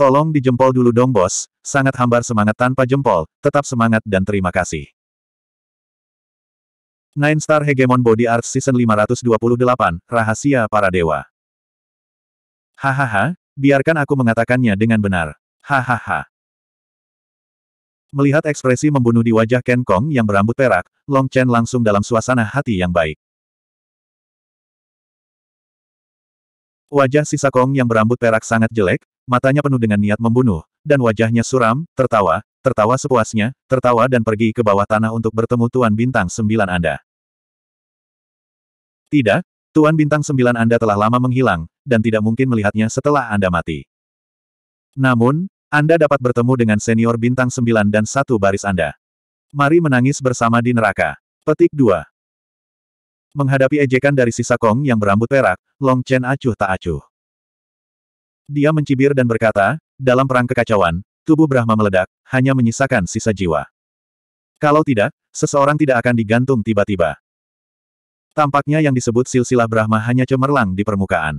Tolong dijempol dulu dong bos, sangat hambar semangat tanpa jempol, tetap semangat dan terima kasih. Nine Star Hegemon Body Arts Season 528, Rahasia Para Dewa. Hahaha, biarkan aku mengatakannya dengan benar. Hahaha. Melihat ekspresi membunuh di wajah Ken Kong yang berambut perak, Long Chen langsung dalam suasana hati yang baik. Wajah sisa Kong yang berambut perak sangat jelek, matanya penuh dengan niat membunuh, dan wajahnya suram, tertawa, tertawa sepuasnya, tertawa dan pergi ke bawah tanah untuk bertemu Tuan Bintang Sembilan Anda. Tidak, Tuan Bintang Sembilan Anda telah lama menghilang, dan tidak mungkin melihatnya setelah Anda mati. Namun, Anda dapat bertemu dengan senior Bintang Sembilan dan satu baris Anda. Mari menangis bersama di neraka. Petik 2. Menghadapi ejekan dari sisa Kong yang berambut perak, Long Chen acuh tak acuh. Dia mencibir dan berkata, dalam perang kekacauan, tubuh Brahma meledak, hanya menyisakan sisa jiwa. Kalau tidak, seseorang tidak akan digantung tiba-tiba. Tampaknya yang disebut silsilah Brahma hanya cemerlang di permukaan.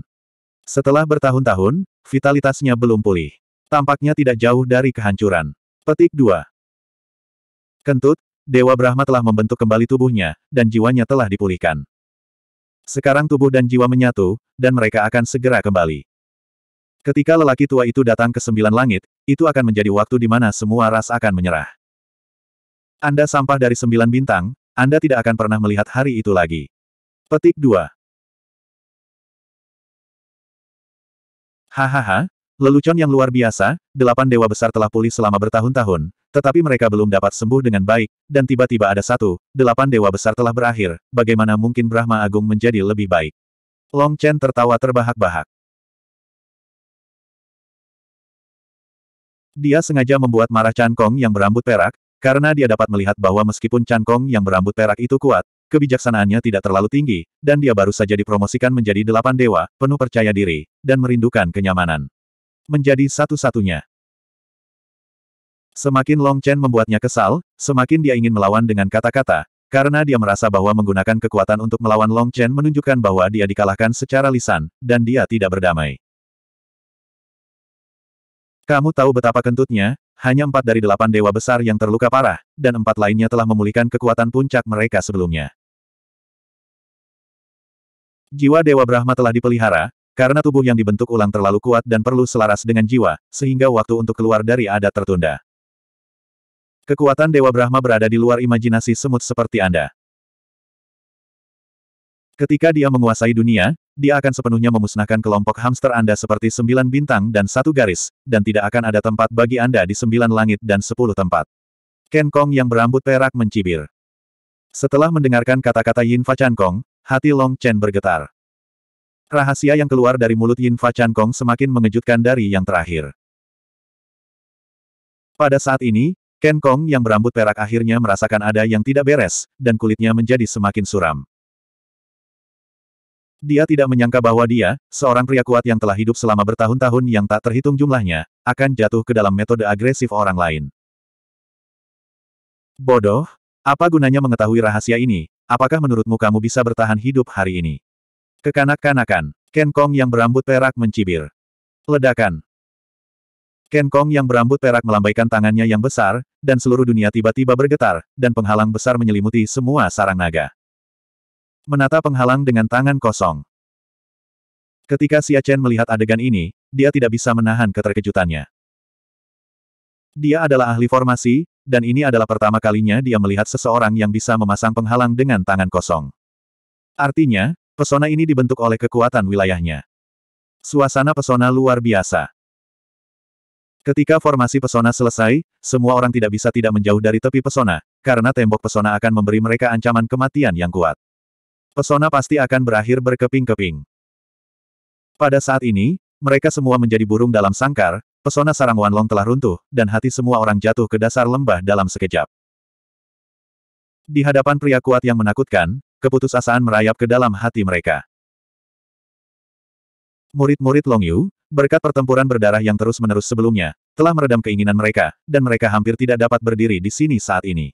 Setelah bertahun-tahun, vitalitasnya belum pulih. Tampaknya tidak jauh dari kehancuran. Petik 2. Kentut, Dewa Brahma telah membentuk kembali tubuhnya, dan jiwanya telah dipulihkan. Sekarang tubuh dan jiwa menyatu, dan mereka akan segera kembali. Ketika lelaki tua itu datang ke sembilan langit, itu akan menjadi waktu di mana semua ras akan menyerah. Anda sampah dari sembilan bintang, Anda tidak akan pernah melihat hari itu lagi. Petik 2. Hahaha, lelucon yang luar biasa, delapan dewa besar telah pulih selama bertahun-tahun, tetapi mereka belum dapat sembuh dengan baik, dan tiba-tiba ada satu, delapan dewa besar telah berakhir, bagaimana mungkin Brahma Agung menjadi lebih baik? Long Chen tertawa terbahak-bahak. Dia sengaja membuat marah Chan Kong yang berambut perak, karena dia dapat melihat bahwa meskipun Chan Kong yang berambut perak itu kuat, kebijaksanaannya tidak terlalu tinggi, dan dia baru saja dipromosikan menjadi delapan dewa, penuh percaya diri, dan merindukan kenyamanan. Menjadi satu-satunya. Semakin Long Chen membuatnya kesal, semakin dia ingin melawan dengan kata-kata, karena dia merasa bahwa menggunakan kekuatan untuk melawan Long Chen menunjukkan bahwa dia dikalahkan secara lisan, dan dia tidak berdamai. Kamu tahu betapa kentutnya, hanya empat dari delapan dewa besar yang terluka parah, dan empat lainnya telah memulihkan kekuatan puncak mereka sebelumnya. Jiwa Dewa Brahma telah dipelihara, karena tubuh yang dibentuk ulang terlalu kuat dan perlu selaras dengan jiwa, sehingga waktu untuk keluar dari adat tertunda. Kekuatan Dewa Brahma berada di luar imajinasi semut seperti Anda. Ketika dia menguasai dunia, dia akan sepenuhnya memusnahkan kelompok hamster Anda seperti sembilan bintang dan satu garis, dan tidak akan ada tempat bagi Anda di sembilan langit dan sepuluh tempat. Ken Kong yang berambut perak mencibir. Setelah mendengarkan kata-kata Yin Fa Chan Kong, hati Long Chen bergetar. Rahasia yang keluar dari mulut Yin Fa Chan Kong semakin mengejutkan dari yang terakhir. Pada saat ini, Ken Kong yang berambut perak akhirnya merasakan ada yang tidak beres, dan kulitnya menjadi semakin suram. Dia tidak menyangka bahwa dia, seorang pria kuat yang telah hidup selama bertahun-tahun yang tak terhitung jumlahnya, akan jatuh ke dalam metode agresif orang lain. Bodoh? Apa gunanya mengetahui rahasia ini? Apakah menurutmu kamu bisa bertahan hidup hari ini? Kekanak-kanakan, Ken Kong yang berambut perak mencibir. Ledakan. Ken Kong yang berambut perak melambaikan tangannya yang besar, dan seluruh dunia tiba-tiba bergetar, dan penghalang besar menyelimuti semua sarang naga menata penghalang dengan tangan kosong. Ketika Xia Chen melihat adegan ini, dia tidak bisa menahan keterkejutannya. Dia adalah ahli formasi, dan ini adalah pertama kalinya dia melihat seseorang yang bisa memasang penghalang dengan tangan kosong. Artinya, pesona ini dibentuk oleh kekuatan wilayahnya. Suasana pesona luar biasa. Ketika formasi pesona selesai, semua orang tidak bisa tidak menjauh dari tepi pesona, karena tembok pesona akan memberi mereka ancaman kematian yang kuat pesona pasti akan berakhir berkeping-keping. Pada saat ini, mereka semua menjadi burung dalam sangkar, pesona sarang Wanlong telah runtuh, dan hati semua orang jatuh ke dasar lembah dalam sekejap. Di hadapan pria kuat yang menakutkan, keputusasaan merayap ke dalam hati mereka. Murid-murid Long Yu, berkat pertempuran berdarah yang terus-menerus sebelumnya, telah meredam keinginan mereka, dan mereka hampir tidak dapat berdiri di sini saat ini.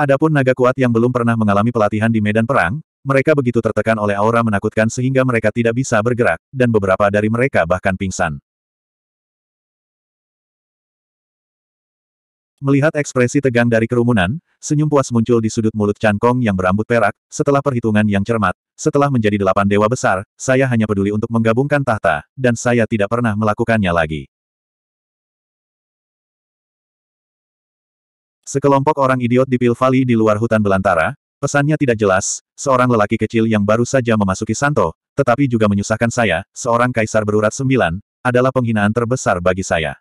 Adapun naga kuat yang belum pernah mengalami pelatihan di medan perang, mereka begitu tertekan oleh aura menakutkan sehingga mereka tidak bisa bergerak, dan beberapa dari mereka bahkan pingsan. Melihat ekspresi tegang dari kerumunan, senyum puas muncul di sudut mulut Chan Kong yang berambut perak, setelah perhitungan yang cermat, setelah menjadi delapan dewa besar, saya hanya peduli untuk menggabungkan tahta, dan saya tidak pernah melakukannya lagi. Sekelompok orang idiot di Pil Valley di luar hutan belantara, pesannya tidak jelas, seorang lelaki kecil yang baru saja memasuki Santo, tetapi juga menyusahkan saya, seorang kaisar berurat sembilan, adalah penghinaan terbesar bagi saya.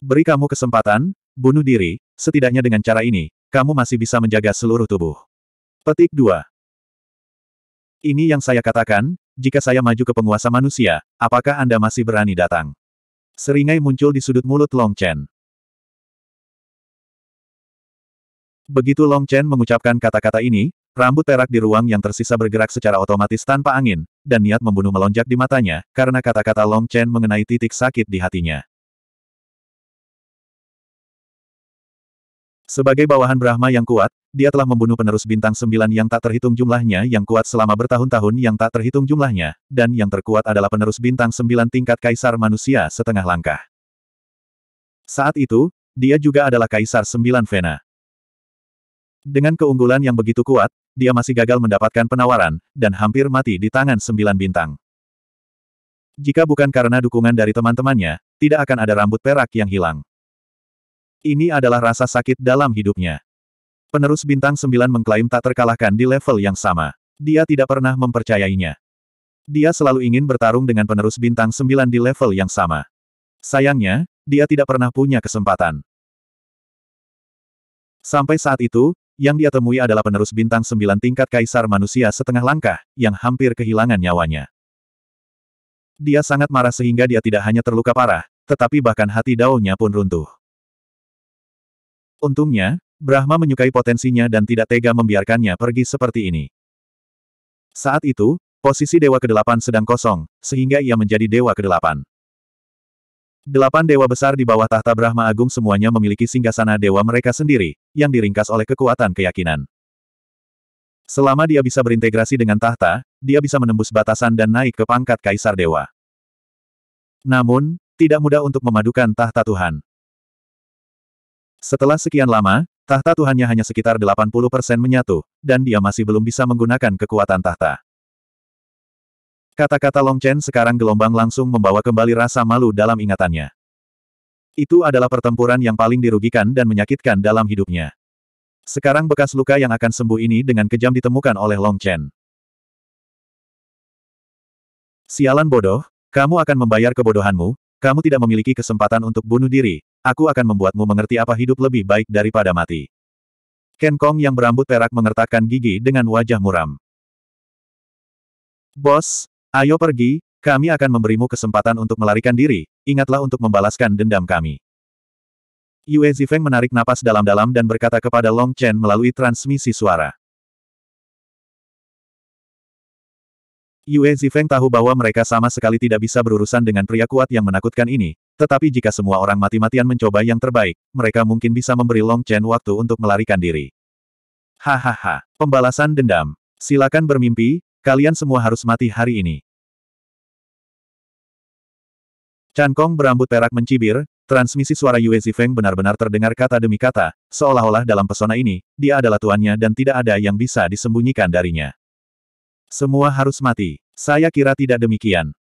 Beri kamu kesempatan, bunuh diri, setidaknya dengan cara ini, kamu masih bisa menjaga seluruh tubuh. Petik 2. Ini yang saya katakan, jika saya maju ke penguasa manusia, apakah Anda masih berani datang? Seringai muncul di sudut mulut Long Chen. Begitu Long Chen mengucapkan kata-kata ini, rambut perak di ruang yang tersisa bergerak secara otomatis tanpa angin, dan niat membunuh melonjak di matanya, karena kata-kata Long Chen mengenai titik sakit di hatinya. Sebagai bawahan Brahma yang kuat, dia telah membunuh penerus bintang sembilan yang tak terhitung jumlahnya yang kuat selama bertahun-tahun yang tak terhitung jumlahnya, dan yang terkuat adalah penerus bintang sembilan tingkat kaisar manusia setengah langkah. Saat itu, dia juga adalah kaisar sembilan Vena. Dengan keunggulan yang begitu kuat, dia masih gagal mendapatkan penawaran, dan hampir mati di tangan sembilan bintang. Jika bukan karena dukungan dari teman-temannya, tidak akan ada rambut perak yang hilang. Ini adalah rasa sakit dalam hidupnya. Penerus bintang sembilan mengklaim tak terkalahkan di level yang sama. Dia tidak pernah mempercayainya. Dia selalu ingin bertarung dengan penerus bintang sembilan di level yang sama. Sayangnya, dia tidak pernah punya kesempatan. Sampai saat itu, yang dia temui adalah penerus bintang sembilan tingkat kaisar manusia setengah langkah, yang hampir kehilangan nyawanya. Dia sangat marah sehingga dia tidak hanya terluka parah, tetapi bahkan hati daunnya pun runtuh. Untungnya, Brahma menyukai potensinya dan tidak tega membiarkannya pergi seperti ini. Saat itu, posisi Dewa ke-8 sedang kosong, sehingga ia menjadi Dewa ke-8. Delapan dewa besar di bawah tahta Brahma Agung semuanya memiliki singgasana dewa mereka sendiri, yang diringkas oleh kekuatan keyakinan. Selama dia bisa berintegrasi dengan tahta, dia bisa menembus batasan dan naik ke pangkat kaisar dewa. Namun, tidak mudah untuk memadukan tahta Tuhan. Setelah sekian lama, tahta Tuhannya hanya sekitar 80% menyatu, dan dia masih belum bisa menggunakan kekuatan tahta. Kata-kata Long Chen sekarang gelombang langsung membawa kembali rasa malu dalam ingatannya. Itu adalah pertempuran yang paling dirugikan dan menyakitkan dalam hidupnya. Sekarang bekas luka yang akan sembuh ini dengan kejam ditemukan oleh Long Chen. Sialan bodoh, kamu akan membayar kebodohanmu, kamu tidak memiliki kesempatan untuk bunuh diri, aku akan membuatmu mengerti apa hidup lebih baik daripada mati. Ken Kong yang berambut perak mengertakkan gigi dengan wajah muram. Bos, Ayo pergi, kami akan memberimu kesempatan untuk melarikan diri, ingatlah untuk membalaskan dendam kami. Yue Zifeng menarik napas dalam-dalam dan berkata kepada Long Chen melalui transmisi suara. Yue Zifeng tahu bahwa mereka sama sekali tidak bisa berurusan dengan pria kuat yang menakutkan ini, tetapi jika semua orang mati-matian mencoba yang terbaik, mereka mungkin bisa memberi Long Chen waktu untuk melarikan diri. Hahaha, pembalasan dendam. Silakan bermimpi, Kalian semua harus mati hari ini. Chan Kong berambut perak mencibir, transmisi suara Yue Zifeng benar-benar terdengar kata demi kata, seolah-olah dalam pesona ini, dia adalah tuannya dan tidak ada yang bisa disembunyikan darinya. Semua harus mati. Saya kira tidak demikian.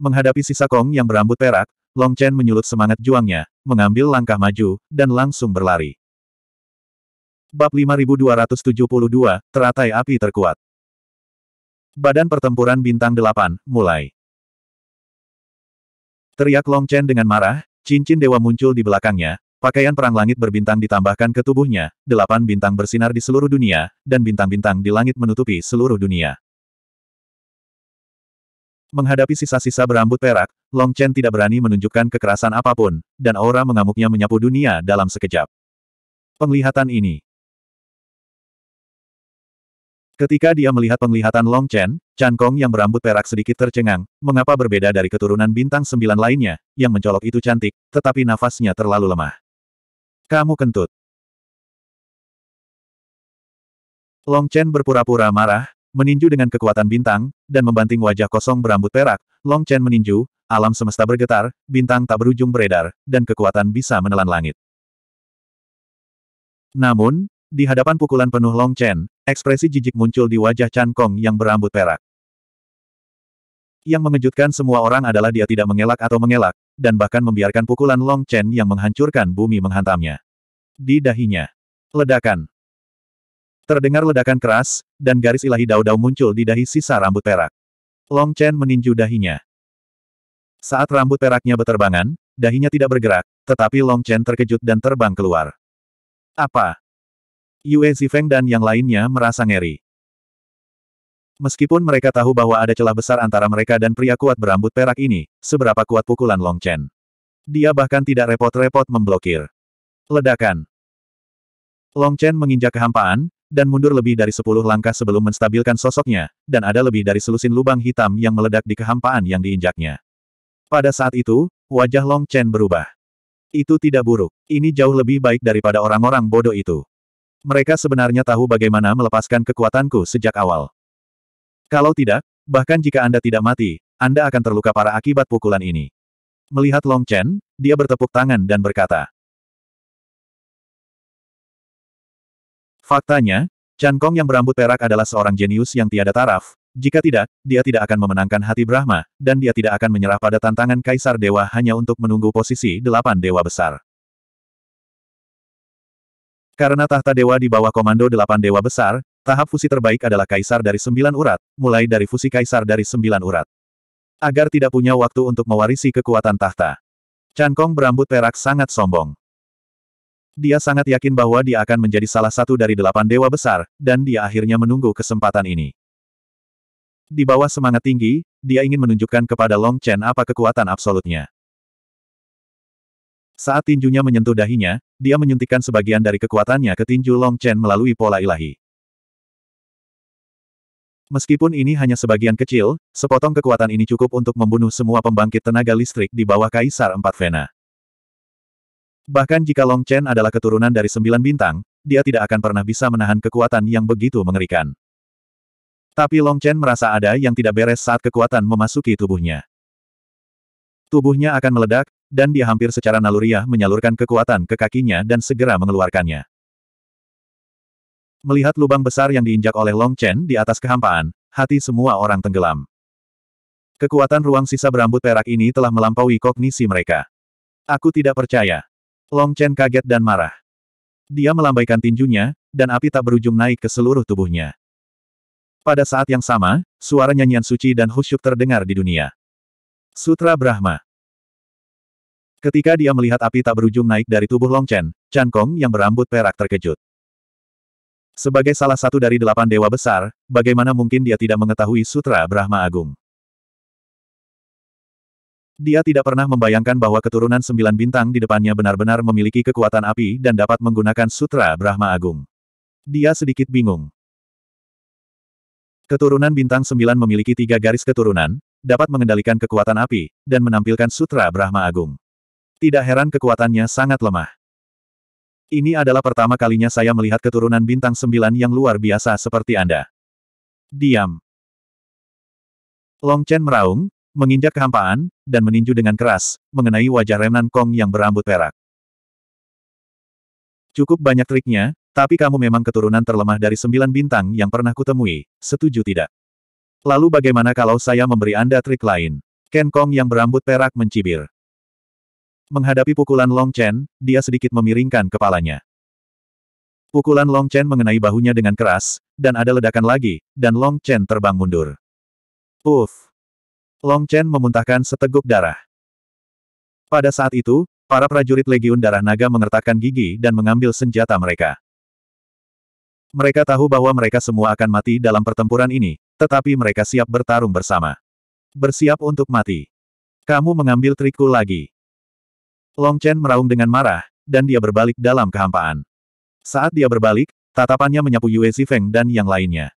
Menghadapi sisa Kong yang berambut perak, Long Chen menyulut semangat juangnya, mengambil langkah maju, dan langsung berlari. Bab 5272, Teratai Api Terkuat. Badan Pertempuran Bintang 8, mulai. Teriak Long Chen dengan marah, cincin dewa muncul di belakangnya, pakaian perang langit berbintang ditambahkan ke tubuhnya, delapan bintang bersinar di seluruh dunia, dan bintang-bintang di langit menutupi seluruh dunia. Menghadapi sisa-sisa berambut perak, Long Chen tidak berani menunjukkan kekerasan apapun, dan aura mengamuknya menyapu dunia dalam sekejap. Penglihatan ini, Ketika dia melihat penglihatan Long Chen, Chan Kong yang berambut perak sedikit tercengang, mengapa berbeda dari keturunan bintang sembilan lainnya, yang mencolok itu cantik, tetapi nafasnya terlalu lemah. Kamu kentut. Long Chen berpura-pura marah, meninju dengan kekuatan bintang, dan membanting wajah kosong berambut perak, Long Chen meninju, alam semesta bergetar, bintang tak berujung beredar, dan kekuatan bisa menelan langit. Namun, di hadapan pukulan penuh Long Chen, Ekspresi jijik muncul di wajah Chan Kong yang berambut perak. Yang mengejutkan semua orang adalah dia tidak mengelak atau mengelak, dan bahkan membiarkan pukulan Long Chen yang menghancurkan bumi menghantamnya. Di dahinya. Ledakan. Terdengar ledakan keras, dan garis ilahi daudau muncul di dahi sisa rambut perak. Long Chen meninju dahinya. Saat rambut peraknya beterbangan, dahinya tidak bergerak, tetapi Long Chen terkejut dan terbang keluar. Apa? Yue Zifeng dan yang lainnya merasa ngeri. Meskipun mereka tahu bahwa ada celah besar antara mereka dan pria kuat berambut perak ini, seberapa kuat pukulan Long Chen. Dia bahkan tidak repot-repot memblokir. Ledakan. Long Chen menginjak kehampaan, dan mundur lebih dari sepuluh langkah sebelum menstabilkan sosoknya, dan ada lebih dari selusin lubang hitam yang meledak di kehampaan yang diinjaknya. Pada saat itu, wajah Long Chen berubah. Itu tidak buruk. Ini jauh lebih baik daripada orang-orang bodoh itu. Mereka sebenarnya tahu bagaimana melepaskan kekuatanku sejak awal. Kalau tidak, bahkan jika Anda tidak mati, Anda akan terluka parah akibat pukulan ini. Melihat Long Chen, dia bertepuk tangan dan berkata. Faktanya, Chan Kong yang berambut perak adalah seorang jenius yang tiada taraf. Jika tidak, dia tidak akan memenangkan hati Brahma, dan dia tidak akan menyerah pada tantangan Kaisar Dewa hanya untuk menunggu posisi delapan Dewa Besar. Karena tahta dewa di bawah komando delapan dewa besar, tahap fusi terbaik adalah kaisar dari sembilan urat, mulai dari fusi kaisar dari sembilan urat. Agar tidak punya waktu untuk mewarisi kekuatan tahta. Kong berambut perak sangat sombong. Dia sangat yakin bahwa dia akan menjadi salah satu dari delapan dewa besar, dan dia akhirnya menunggu kesempatan ini. Di bawah semangat tinggi, dia ingin menunjukkan kepada Long Chen apa kekuatan absolutnya. Saat tinjunya menyentuh dahinya, dia menyuntikkan sebagian dari kekuatannya ke tinju Long Chen melalui pola ilahi. Meskipun ini hanya sebagian kecil, sepotong kekuatan ini cukup untuk membunuh semua pembangkit tenaga listrik di bawah Kaisar Empat Vena. Bahkan jika Long Chen adalah keturunan dari sembilan bintang, dia tidak akan pernah bisa menahan kekuatan yang begitu mengerikan. Tapi Long Chen merasa ada yang tidak beres saat kekuatan memasuki tubuhnya. Tubuhnya akan meledak, dan dia hampir secara naluriah menyalurkan kekuatan ke kakinya dan segera mengeluarkannya. Melihat lubang besar yang diinjak oleh Long Chen di atas kehampaan, hati semua orang tenggelam. Kekuatan ruang sisa berambut perak ini telah melampaui kognisi mereka. Aku tidak percaya. Long Chen kaget dan marah. Dia melambaikan tinjunya, dan api tak berujung naik ke seluruh tubuhnya. Pada saat yang sama, suara nyanyian suci dan khusyuk terdengar di dunia. Sutra Brahma Ketika dia melihat api tak berujung naik dari tubuh Long Chen, Chan Kong yang berambut perak terkejut. Sebagai salah satu dari delapan dewa besar, bagaimana mungkin dia tidak mengetahui Sutra Brahma Agung? Dia tidak pernah membayangkan bahwa keturunan sembilan bintang di depannya benar-benar memiliki kekuatan api dan dapat menggunakan Sutra Brahma Agung. Dia sedikit bingung. Keturunan bintang sembilan memiliki tiga garis keturunan, dapat mengendalikan kekuatan api, dan menampilkan Sutra Brahma Agung. Tidak heran kekuatannya sangat lemah. Ini adalah pertama kalinya saya melihat keturunan bintang sembilan yang luar biasa seperti Anda. Diam. Long Chen meraung, menginjak kehampaan, dan meninju dengan keras, mengenai wajah Renan Kong yang berambut perak. Cukup banyak triknya, tapi kamu memang keturunan terlemah dari sembilan bintang yang pernah kutemui, setuju tidak? Lalu bagaimana kalau saya memberi Anda trik lain? Ken Kong yang berambut perak mencibir. Menghadapi pukulan Long Chen, dia sedikit memiringkan kepalanya. Pukulan Long Chen mengenai bahunya dengan keras, dan ada ledakan lagi, dan Long Chen terbang mundur. Uff! Long Chen memuntahkan seteguk darah. Pada saat itu, para prajurit Legiun Darah Naga mengertakkan gigi dan mengambil senjata mereka. Mereka tahu bahwa mereka semua akan mati dalam pertempuran ini, tetapi mereka siap bertarung bersama. Bersiap untuk mati. Kamu mengambil trikku lagi. Long Chen meraung dengan marah, dan dia berbalik dalam kehampaan. Saat dia berbalik, tatapannya menyapu Yue Zifeng dan yang lainnya.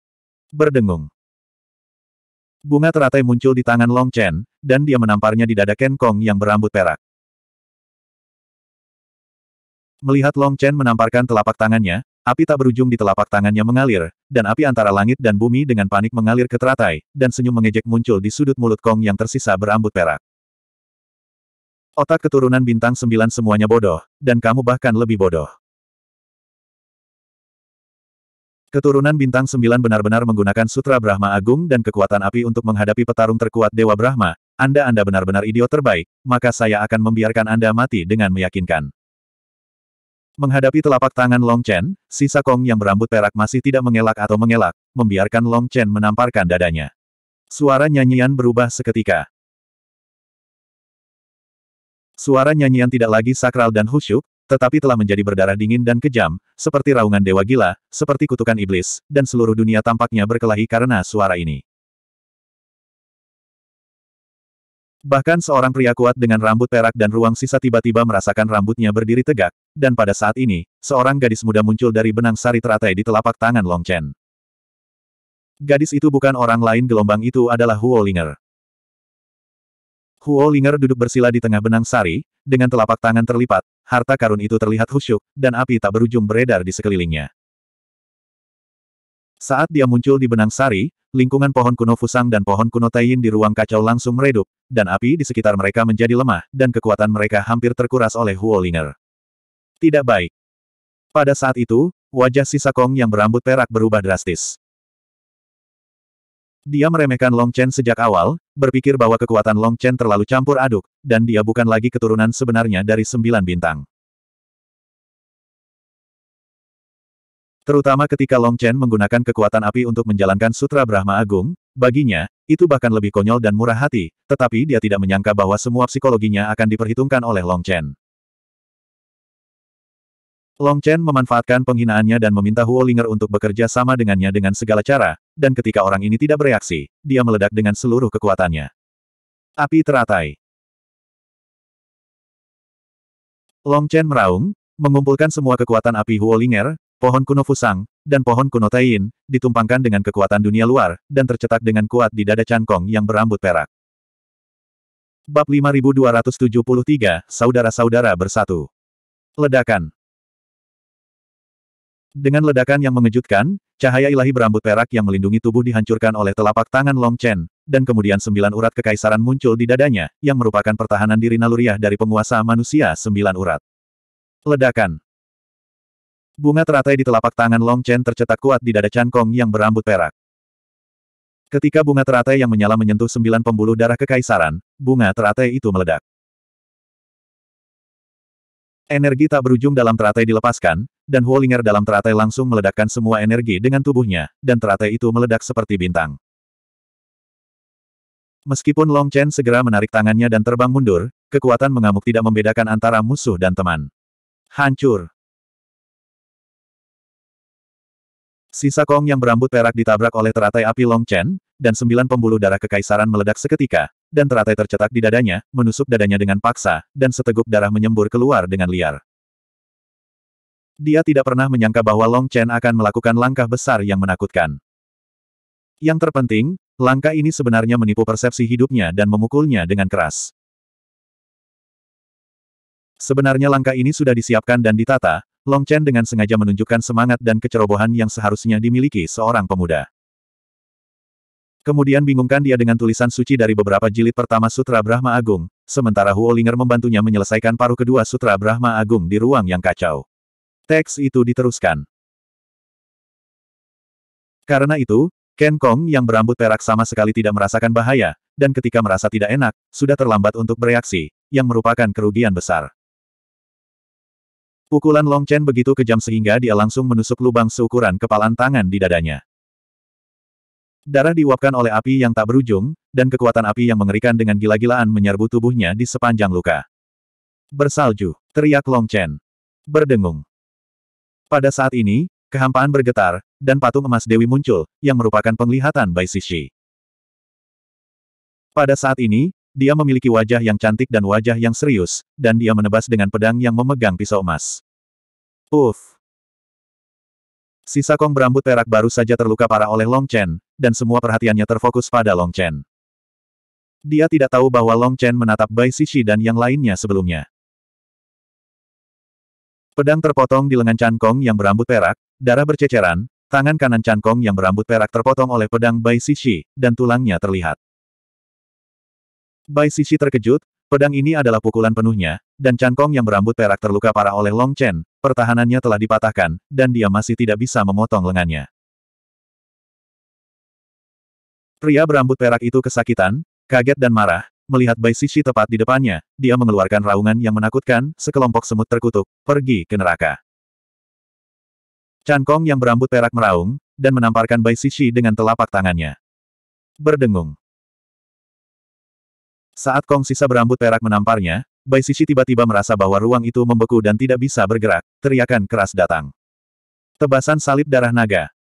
Berdengung. Bunga teratai muncul di tangan Long Chen, dan dia menamparnya di dada Ken Kong yang berambut perak. Melihat Long Chen menamparkan telapak tangannya, api tak berujung di telapak tangannya mengalir, dan api antara langit dan bumi dengan panik mengalir ke teratai, dan senyum mengejek muncul di sudut mulut Kong yang tersisa berambut perak. Otak keturunan bintang sembilan semuanya bodoh, dan kamu bahkan lebih bodoh. Keturunan bintang sembilan benar-benar menggunakan Sutra Brahma Agung dan kekuatan api untuk menghadapi petarung terkuat Dewa Brahma, Anda-Anda benar-benar idiot terbaik, maka saya akan membiarkan Anda mati dengan meyakinkan. Menghadapi telapak tangan Long Chen, Sisa Kong yang berambut perak masih tidak mengelak atau mengelak, membiarkan Long Chen menamparkan dadanya. Suara nyanyian berubah seketika. Suara nyanyian tidak lagi sakral dan khusyuk, tetapi telah menjadi berdarah dingin dan kejam, seperti raungan dewa gila, seperti kutukan iblis, dan seluruh dunia tampaknya berkelahi karena suara ini. Bahkan seorang pria kuat dengan rambut perak dan ruang sisa tiba-tiba merasakan rambutnya berdiri tegak, dan pada saat ini, seorang gadis muda muncul dari benang sari teratai di telapak tangan Long Chen. Gadis itu bukan orang lain gelombang itu adalah Huolinger. Huo Linger duduk bersila di tengah benang sari, dengan telapak tangan terlipat, harta karun itu terlihat husyuk, dan api tak berujung beredar di sekelilingnya. Saat dia muncul di benang sari, lingkungan pohon kuno Fusang dan pohon kuno Taiyin di ruang kacau langsung meredup, dan api di sekitar mereka menjadi lemah, dan kekuatan mereka hampir terkuras oleh Huo Linger. Tidak baik. Pada saat itu, wajah si Sakong yang berambut perak berubah drastis. Dia meremehkan Long Chen sejak awal, berpikir bahwa kekuatan Long Chen terlalu campur aduk, dan dia bukan lagi keturunan sebenarnya dari sembilan bintang. Terutama ketika Long Chen menggunakan kekuatan api untuk menjalankan Sutra Brahma Agung, baginya, itu bahkan lebih konyol dan murah hati, tetapi dia tidak menyangka bahwa semua psikologinya akan diperhitungkan oleh Long Chen. Long Chen memanfaatkan penghinaannya dan meminta Huo Linger untuk bekerja sama dengannya dengan segala cara, dan ketika orang ini tidak bereaksi, dia meledak dengan seluruh kekuatannya. Api teratai. Long Chen meraung, mengumpulkan semua kekuatan api Huo Linger, pohon kuno Fusang, dan pohon kuno Taiyin, ditumpangkan dengan kekuatan dunia luar, dan tercetak dengan kuat di dada Chan Kong yang berambut perak. Bab 5273, Saudara-saudara bersatu. Ledakan. Dengan ledakan yang mengejutkan, cahaya ilahi berambut perak yang melindungi tubuh dihancurkan oleh telapak tangan Long Chen, dan kemudian sembilan urat kekaisaran muncul di dadanya, yang merupakan pertahanan diri naluriah dari penguasa manusia sembilan urat. Ledakan Bunga teratai di telapak tangan Long Chen tercetak kuat di dada Chan Kong yang berambut perak. Ketika bunga teratai yang menyala menyentuh sembilan pembuluh darah kekaisaran, bunga teratai itu meledak. Energi tak berujung dalam teratai dilepaskan, dan Huolinger dalam teratai langsung meledakkan semua energi dengan tubuhnya, dan teratai itu meledak seperti bintang. Meskipun Long Chen segera menarik tangannya dan terbang mundur, kekuatan mengamuk tidak membedakan antara musuh dan teman. Hancur! Sisa Kong yang berambut perak ditabrak oleh teratai api Long Chen, dan sembilan pembuluh darah kekaisaran meledak seketika, dan teratai tercetak di dadanya, menusuk dadanya dengan paksa, dan seteguk darah menyembur keluar dengan liar. Dia tidak pernah menyangka bahwa Long Chen akan melakukan langkah besar yang menakutkan. Yang terpenting, langkah ini sebenarnya menipu persepsi hidupnya dan memukulnya dengan keras. Sebenarnya langkah ini sudah disiapkan dan ditata, Long Chen dengan sengaja menunjukkan semangat dan kecerobohan yang seharusnya dimiliki seorang pemuda. Kemudian bingungkan dia dengan tulisan suci dari beberapa jilid pertama Sutra Brahma Agung, sementara Huolinger membantunya menyelesaikan paruh kedua Sutra Brahma Agung di ruang yang kacau. Teks itu diteruskan. Karena itu, Ken Kong yang berambut perak sama sekali tidak merasakan bahaya, dan ketika merasa tidak enak, sudah terlambat untuk bereaksi, yang merupakan kerugian besar. Pukulan Long Chen begitu kejam sehingga dia langsung menusuk lubang seukuran kepalan tangan di dadanya. Darah diuapkan oleh api yang tak berujung, dan kekuatan api yang mengerikan dengan gila-gilaan menyerbu tubuhnya di sepanjang luka. Bersalju, teriak Long Chen. Berdengung. Pada saat ini, kehampaan bergetar, dan patung emas Dewi muncul, yang merupakan penglihatan Bai Sishi. Pada saat ini, dia memiliki wajah yang cantik dan wajah yang serius, dan dia menebas dengan pedang yang memegang pisau emas. Uff! Sisa Kong berambut perak baru saja terluka parah oleh Long Chen, dan semua perhatiannya terfokus pada Long Chen. Dia tidak tahu bahwa Long Chen menatap Bai Sishi dan yang lainnya sebelumnya. Pedang terpotong di lengan Chan Kong yang berambut perak, darah berceceran, tangan kanan Chan Kong yang berambut perak terpotong oleh pedang Bai Sishi, dan tulangnya terlihat. Bai Sisi terkejut, pedang ini adalah pukulan penuhnya, dan cangkong yang berambut perak terluka parah oleh Long Chen, pertahanannya telah dipatahkan, dan dia masih tidak bisa memotong lengannya. Pria berambut perak itu kesakitan, kaget dan marah, melihat Bai Sisi tepat di depannya, dia mengeluarkan raungan yang menakutkan, sekelompok semut terkutuk, pergi ke neraka. Cangkong yang berambut perak meraung, dan menamparkan Bai Sisi dengan telapak tangannya. Berdengung. Saat Kong sisa berambut perak menamparnya, Bai Sisi tiba-tiba merasa bahwa ruang itu membeku dan tidak bisa bergerak, teriakan keras datang. Tebasan salib darah naga.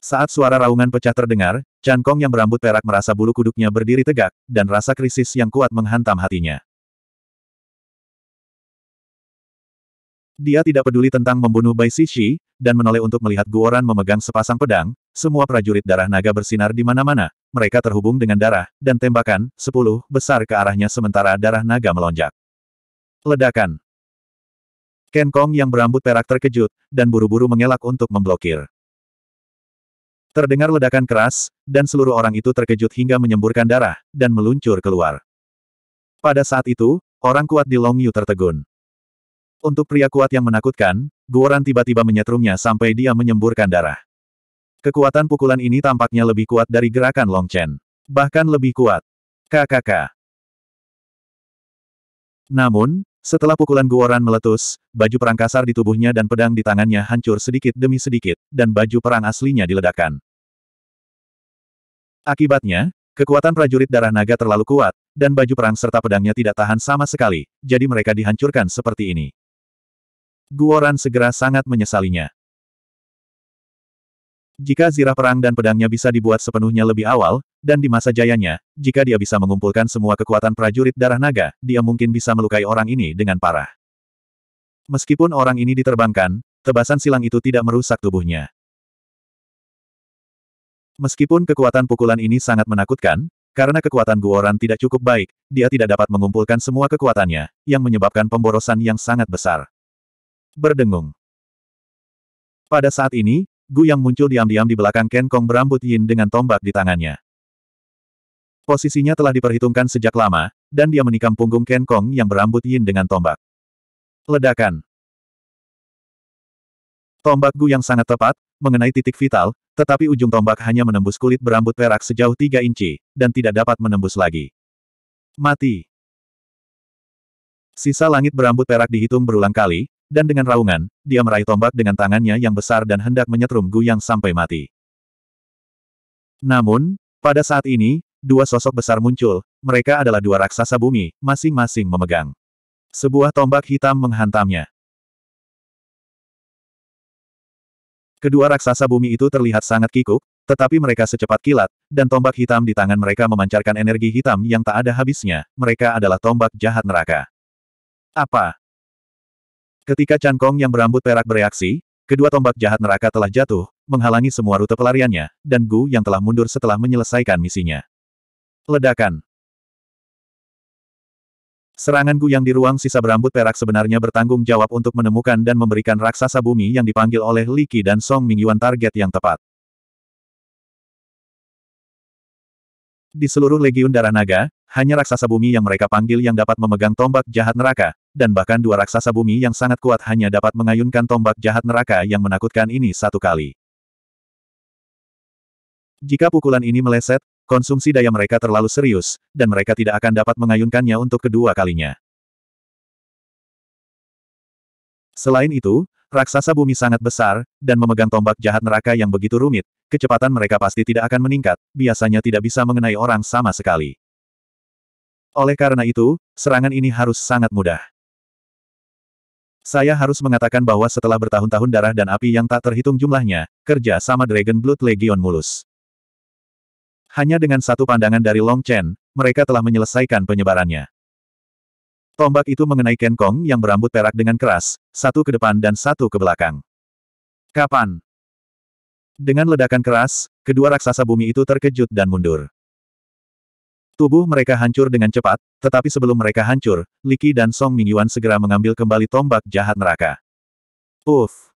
Saat suara raungan pecah terdengar, Chan Kong yang berambut perak merasa bulu kuduknya berdiri tegak, dan rasa krisis yang kuat menghantam hatinya. Dia tidak peduli tentang membunuh Bai Sisi, dan menoleh untuk melihat Guoran memegang sepasang pedang, semua prajurit darah naga bersinar di mana-mana, mereka terhubung dengan darah, dan tembakan, sepuluh, besar ke arahnya sementara darah naga melonjak. Ledakan. Ken Kong yang berambut perak terkejut, dan buru-buru mengelak untuk memblokir. Terdengar ledakan keras, dan seluruh orang itu terkejut hingga menyemburkan darah, dan meluncur keluar. Pada saat itu, orang kuat di Long Yu tertegun. Untuk pria kuat yang menakutkan, Guoran tiba-tiba menyetrumnya sampai dia menyemburkan darah. Kekuatan pukulan ini tampaknya lebih kuat dari gerakan Long Chen. Bahkan lebih kuat. KKK. Namun, setelah pukulan Guoran meletus, baju perang kasar di tubuhnya dan pedang di tangannya hancur sedikit demi sedikit, dan baju perang aslinya diledakkan. Akibatnya, kekuatan prajurit darah naga terlalu kuat, dan baju perang serta pedangnya tidak tahan sama sekali, jadi mereka dihancurkan seperti ini. Guoran segera sangat menyesalinya. Jika zirah perang dan pedangnya bisa dibuat sepenuhnya lebih awal, dan di masa jayanya, jika dia bisa mengumpulkan semua kekuatan prajurit darah naga, dia mungkin bisa melukai orang ini dengan parah. Meskipun orang ini diterbangkan, tebasan silang itu tidak merusak tubuhnya. Meskipun kekuatan pukulan ini sangat menakutkan, karena kekuatan Guoran tidak cukup baik, dia tidak dapat mengumpulkan semua kekuatannya, yang menyebabkan pemborosan yang sangat besar berdengung. Pada saat ini, Gu yang muncul diam-diam di belakang Ken Kong berambut Yin dengan tombak di tangannya. Posisinya telah diperhitungkan sejak lama, dan dia menikam punggung Ken Kong yang berambut Yin dengan tombak. Ledakan. Tombak Gu yang sangat tepat, mengenai titik vital, tetapi ujung tombak hanya menembus kulit berambut perak sejauh 3 inci, dan tidak dapat menembus lagi. Mati. Sisa langit berambut perak dihitung berulang kali, dan dengan raungan, dia meraih tombak dengan tangannya yang besar dan hendak menyetrum Gu Yang sampai mati. Namun, pada saat ini, dua sosok besar muncul, mereka adalah dua raksasa bumi, masing-masing memegang. Sebuah tombak hitam menghantamnya. Kedua raksasa bumi itu terlihat sangat kikuk, tetapi mereka secepat kilat, dan tombak hitam di tangan mereka memancarkan energi hitam yang tak ada habisnya, mereka adalah tombak jahat neraka. Apa? Ketika Chan Kong yang berambut perak bereaksi, kedua tombak jahat neraka telah jatuh, menghalangi semua rute pelariannya, dan Gu yang telah mundur setelah menyelesaikan misinya. Ledakan Serangan Gu yang di ruang sisa berambut perak sebenarnya bertanggung jawab untuk menemukan dan memberikan raksasa bumi yang dipanggil oleh Li Qi dan Song Mingyuan target yang tepat. Di seluruh Legiun Darah Naga, hanya raksasa bumi yang mereka panggil yang dapat memegang tombak jahat neraka, dan bahkan dua raksasa bumi yang sangat kuat hanya dapat mengayunkan tombak jahat neraka yang menakutkan ini satu kali. Jika pukulan ini meleset, konsumsi daya mereka terlalu serius, dan mereka tidak akan dapat mengayunkannya untuk kedua kalinya. Selain itu, raksasa bumi sangat besar, dan memegang tombak jahat neraka yang begitu rumit, kecepatan mereka pasti tidak akan meningkat, biasanya tidak bisa mengenai orang sama sekali. Oleh karena itu, serangan ini harus sangat mudah. Saya harus mengatakan bahwa setelah bertahun-tahun darah dan api yang tak terhitung jumlahnya, kerja sama Dragon Blood Legion mulus. Hanya dengan satu pandangan dari Long Chen, mereka telah menyelesaikan penyebarannya. Tombak itu mengenai Ken Kong yang berambut perak dengan keras, satu ke depan dan satu ke belakang. Kapan? Dengan ledakan keras, kedua raksasa bumi itu terkejut dan mundur. Tubuh mereka hancur dengan cepat, tetapi sebelum mereka hancur, Liki dan Song Mingyuan segera mengambil kembali tombak jahat neraka. Uff!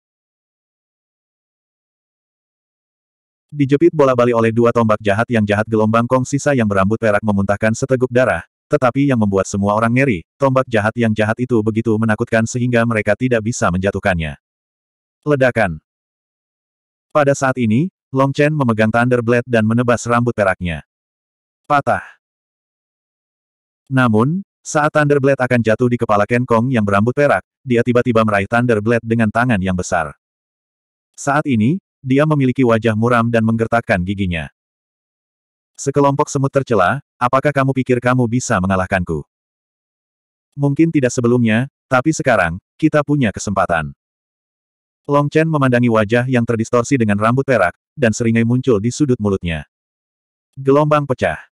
Dijepit bola bali oleh dua tombak jahat yang jahat gelombang kong sisa yang berambut perak memuntahkan seteguk darah, tetapi yang membuat semua orang ngeri, tombak jahat yang jahat itu begitu menakutkan sehingga mereka tidak bisa menjatuhkannya. Ledakan Pada saat ini, Long Chen memegang Thunder Blade dan menebas rambut peraknya. Patah namun, saat Thunderblade akan jatuh di kepala Ken Kong yang berambut perak, dia tiba-tiba meraih Thunderblade dengan tangan yang besar. Saat ini, dia memiliki wajah muram dan menggertakkan giginya. Sekelompok semut tercela, apakah kamu pikir kamu bisa mengalahkanku? Mungkin tidak sebelumnya, tapi sekarang, kita punya kesempatan. Long Chen memandangi wajah yang terdistorsi dengan rambut perak, dan seringai muncul di sudut mulutnya. Gelombang pecah.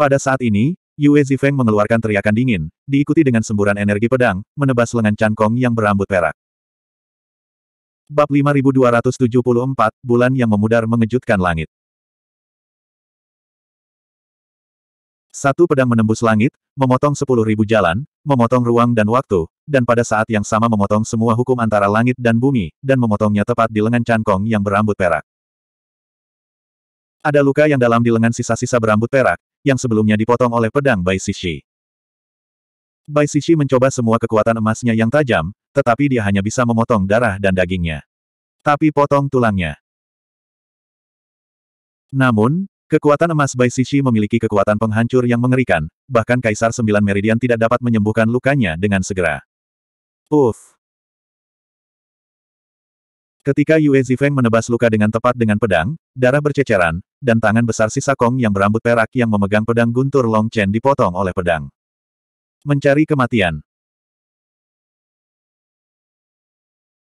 Pada saat ini, Yue Zifeng mengeluarkan teriakan dingin, diikuti dengan semburan energi pedang, menebas lengan Kong yang berambut perak. Bab 5274, Bulan yang memudar mengejutkan langit. Satu pedang menembus langit, memotong sepuluh ribu jalan, memotong ruang dan waktu, dan pada saat yang sama memotong semua hukum antara langit dan bumi, dan memotongnya tepat di lengan Kong yang berambut perak. Ada luka yang dalam di lengan sisa-sisa berambut perak, yang sebelumnya dipotong oleh pedang Bai Sishi. Bai Sishi mencoba semua kekuatan emasnya yang tajam, tetapi dia hanya bisa memotong darah dan dagingnya. Tapi potong tulangnya. Namun, kekuatan emas Bai Sishi memiliki kekuatan penghancur yang mengerikan, bahkan Kaisar Sembilan Meridian tidak dapat menyembuhkan lukanya dengan segera. Uff, Ketika Yue Zifeng menebas luka dengan tepat dengan pedang, darah berceceran, dan tangan besar sisa Kong yang berambut perak yang memegang pedang guntur Long Chen dipotong oleh pedang. Mencari kematian.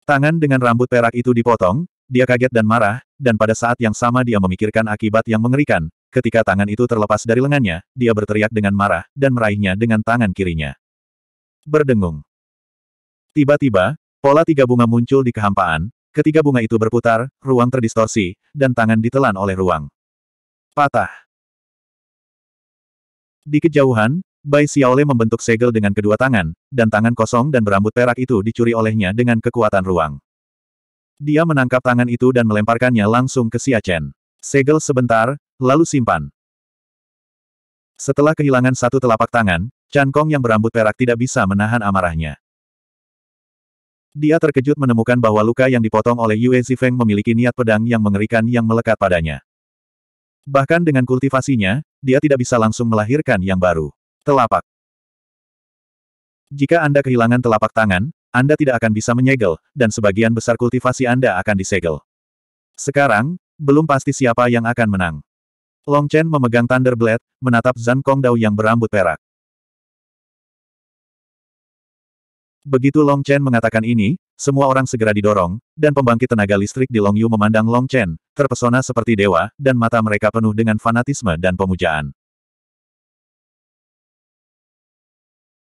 Tangan dengan rambut perak itu dipotong, dia kaget dan marah, dan pada saat yang sama dia memikirkan akibat yang mengerikan, ketika tangan itu terlepas dari lengannya, dia berteriak dengan marah, dan meraihnya dengan tangan kirinya. Berdengung. Tiba-tiba, pola tiga bunga muncul di kehampaan, Ketika bunga itu berputar, ruang terdistorsi, dan tangan ditelan oleh ruang. Patah. Di kejauhan, Bai Xiaole membentuk segel dengan kedua tangan, dan tangan kosong dan berambut perak itu dicuri olehnya dengan kekuatan ruang. Dia menangkap tangan itu dan melemparkannya langsung ke Xia Chen. Segel sebentar, lalu simpan. Setelah kehilangan satu telapak tangan, Chan Kong yang berambut perak tidak bisa menahan amarahnya. Dia terkejut menemukan bahwa luka yang dipotong oleh Yue Zifeng memiliki niat pedang yang mengerikan yang melekat padanya. Bahkan dengan kultivasinya, dia tidak bisa langsung melahirkan yang baru. Telapak. Jika Anda kehilangan telapak tangan, Anda tidak akan bisa menyegel, dan sebagian besar kultivasi Anda akan disegel. Sekarang, belum pasti siapa yang akan menang. Long Chen memegang Thunder Blade, menatap Zhang Kong Dao yang berambut perak. Begitu Long Chen mengatakan ini, semua orang segera didorong, dan pembangkit tenaga listrik di Long Yu memandang Long Chen, terpesona seperti dewa, dan mata mereka penuh dengan fanatisme dan pemujaan.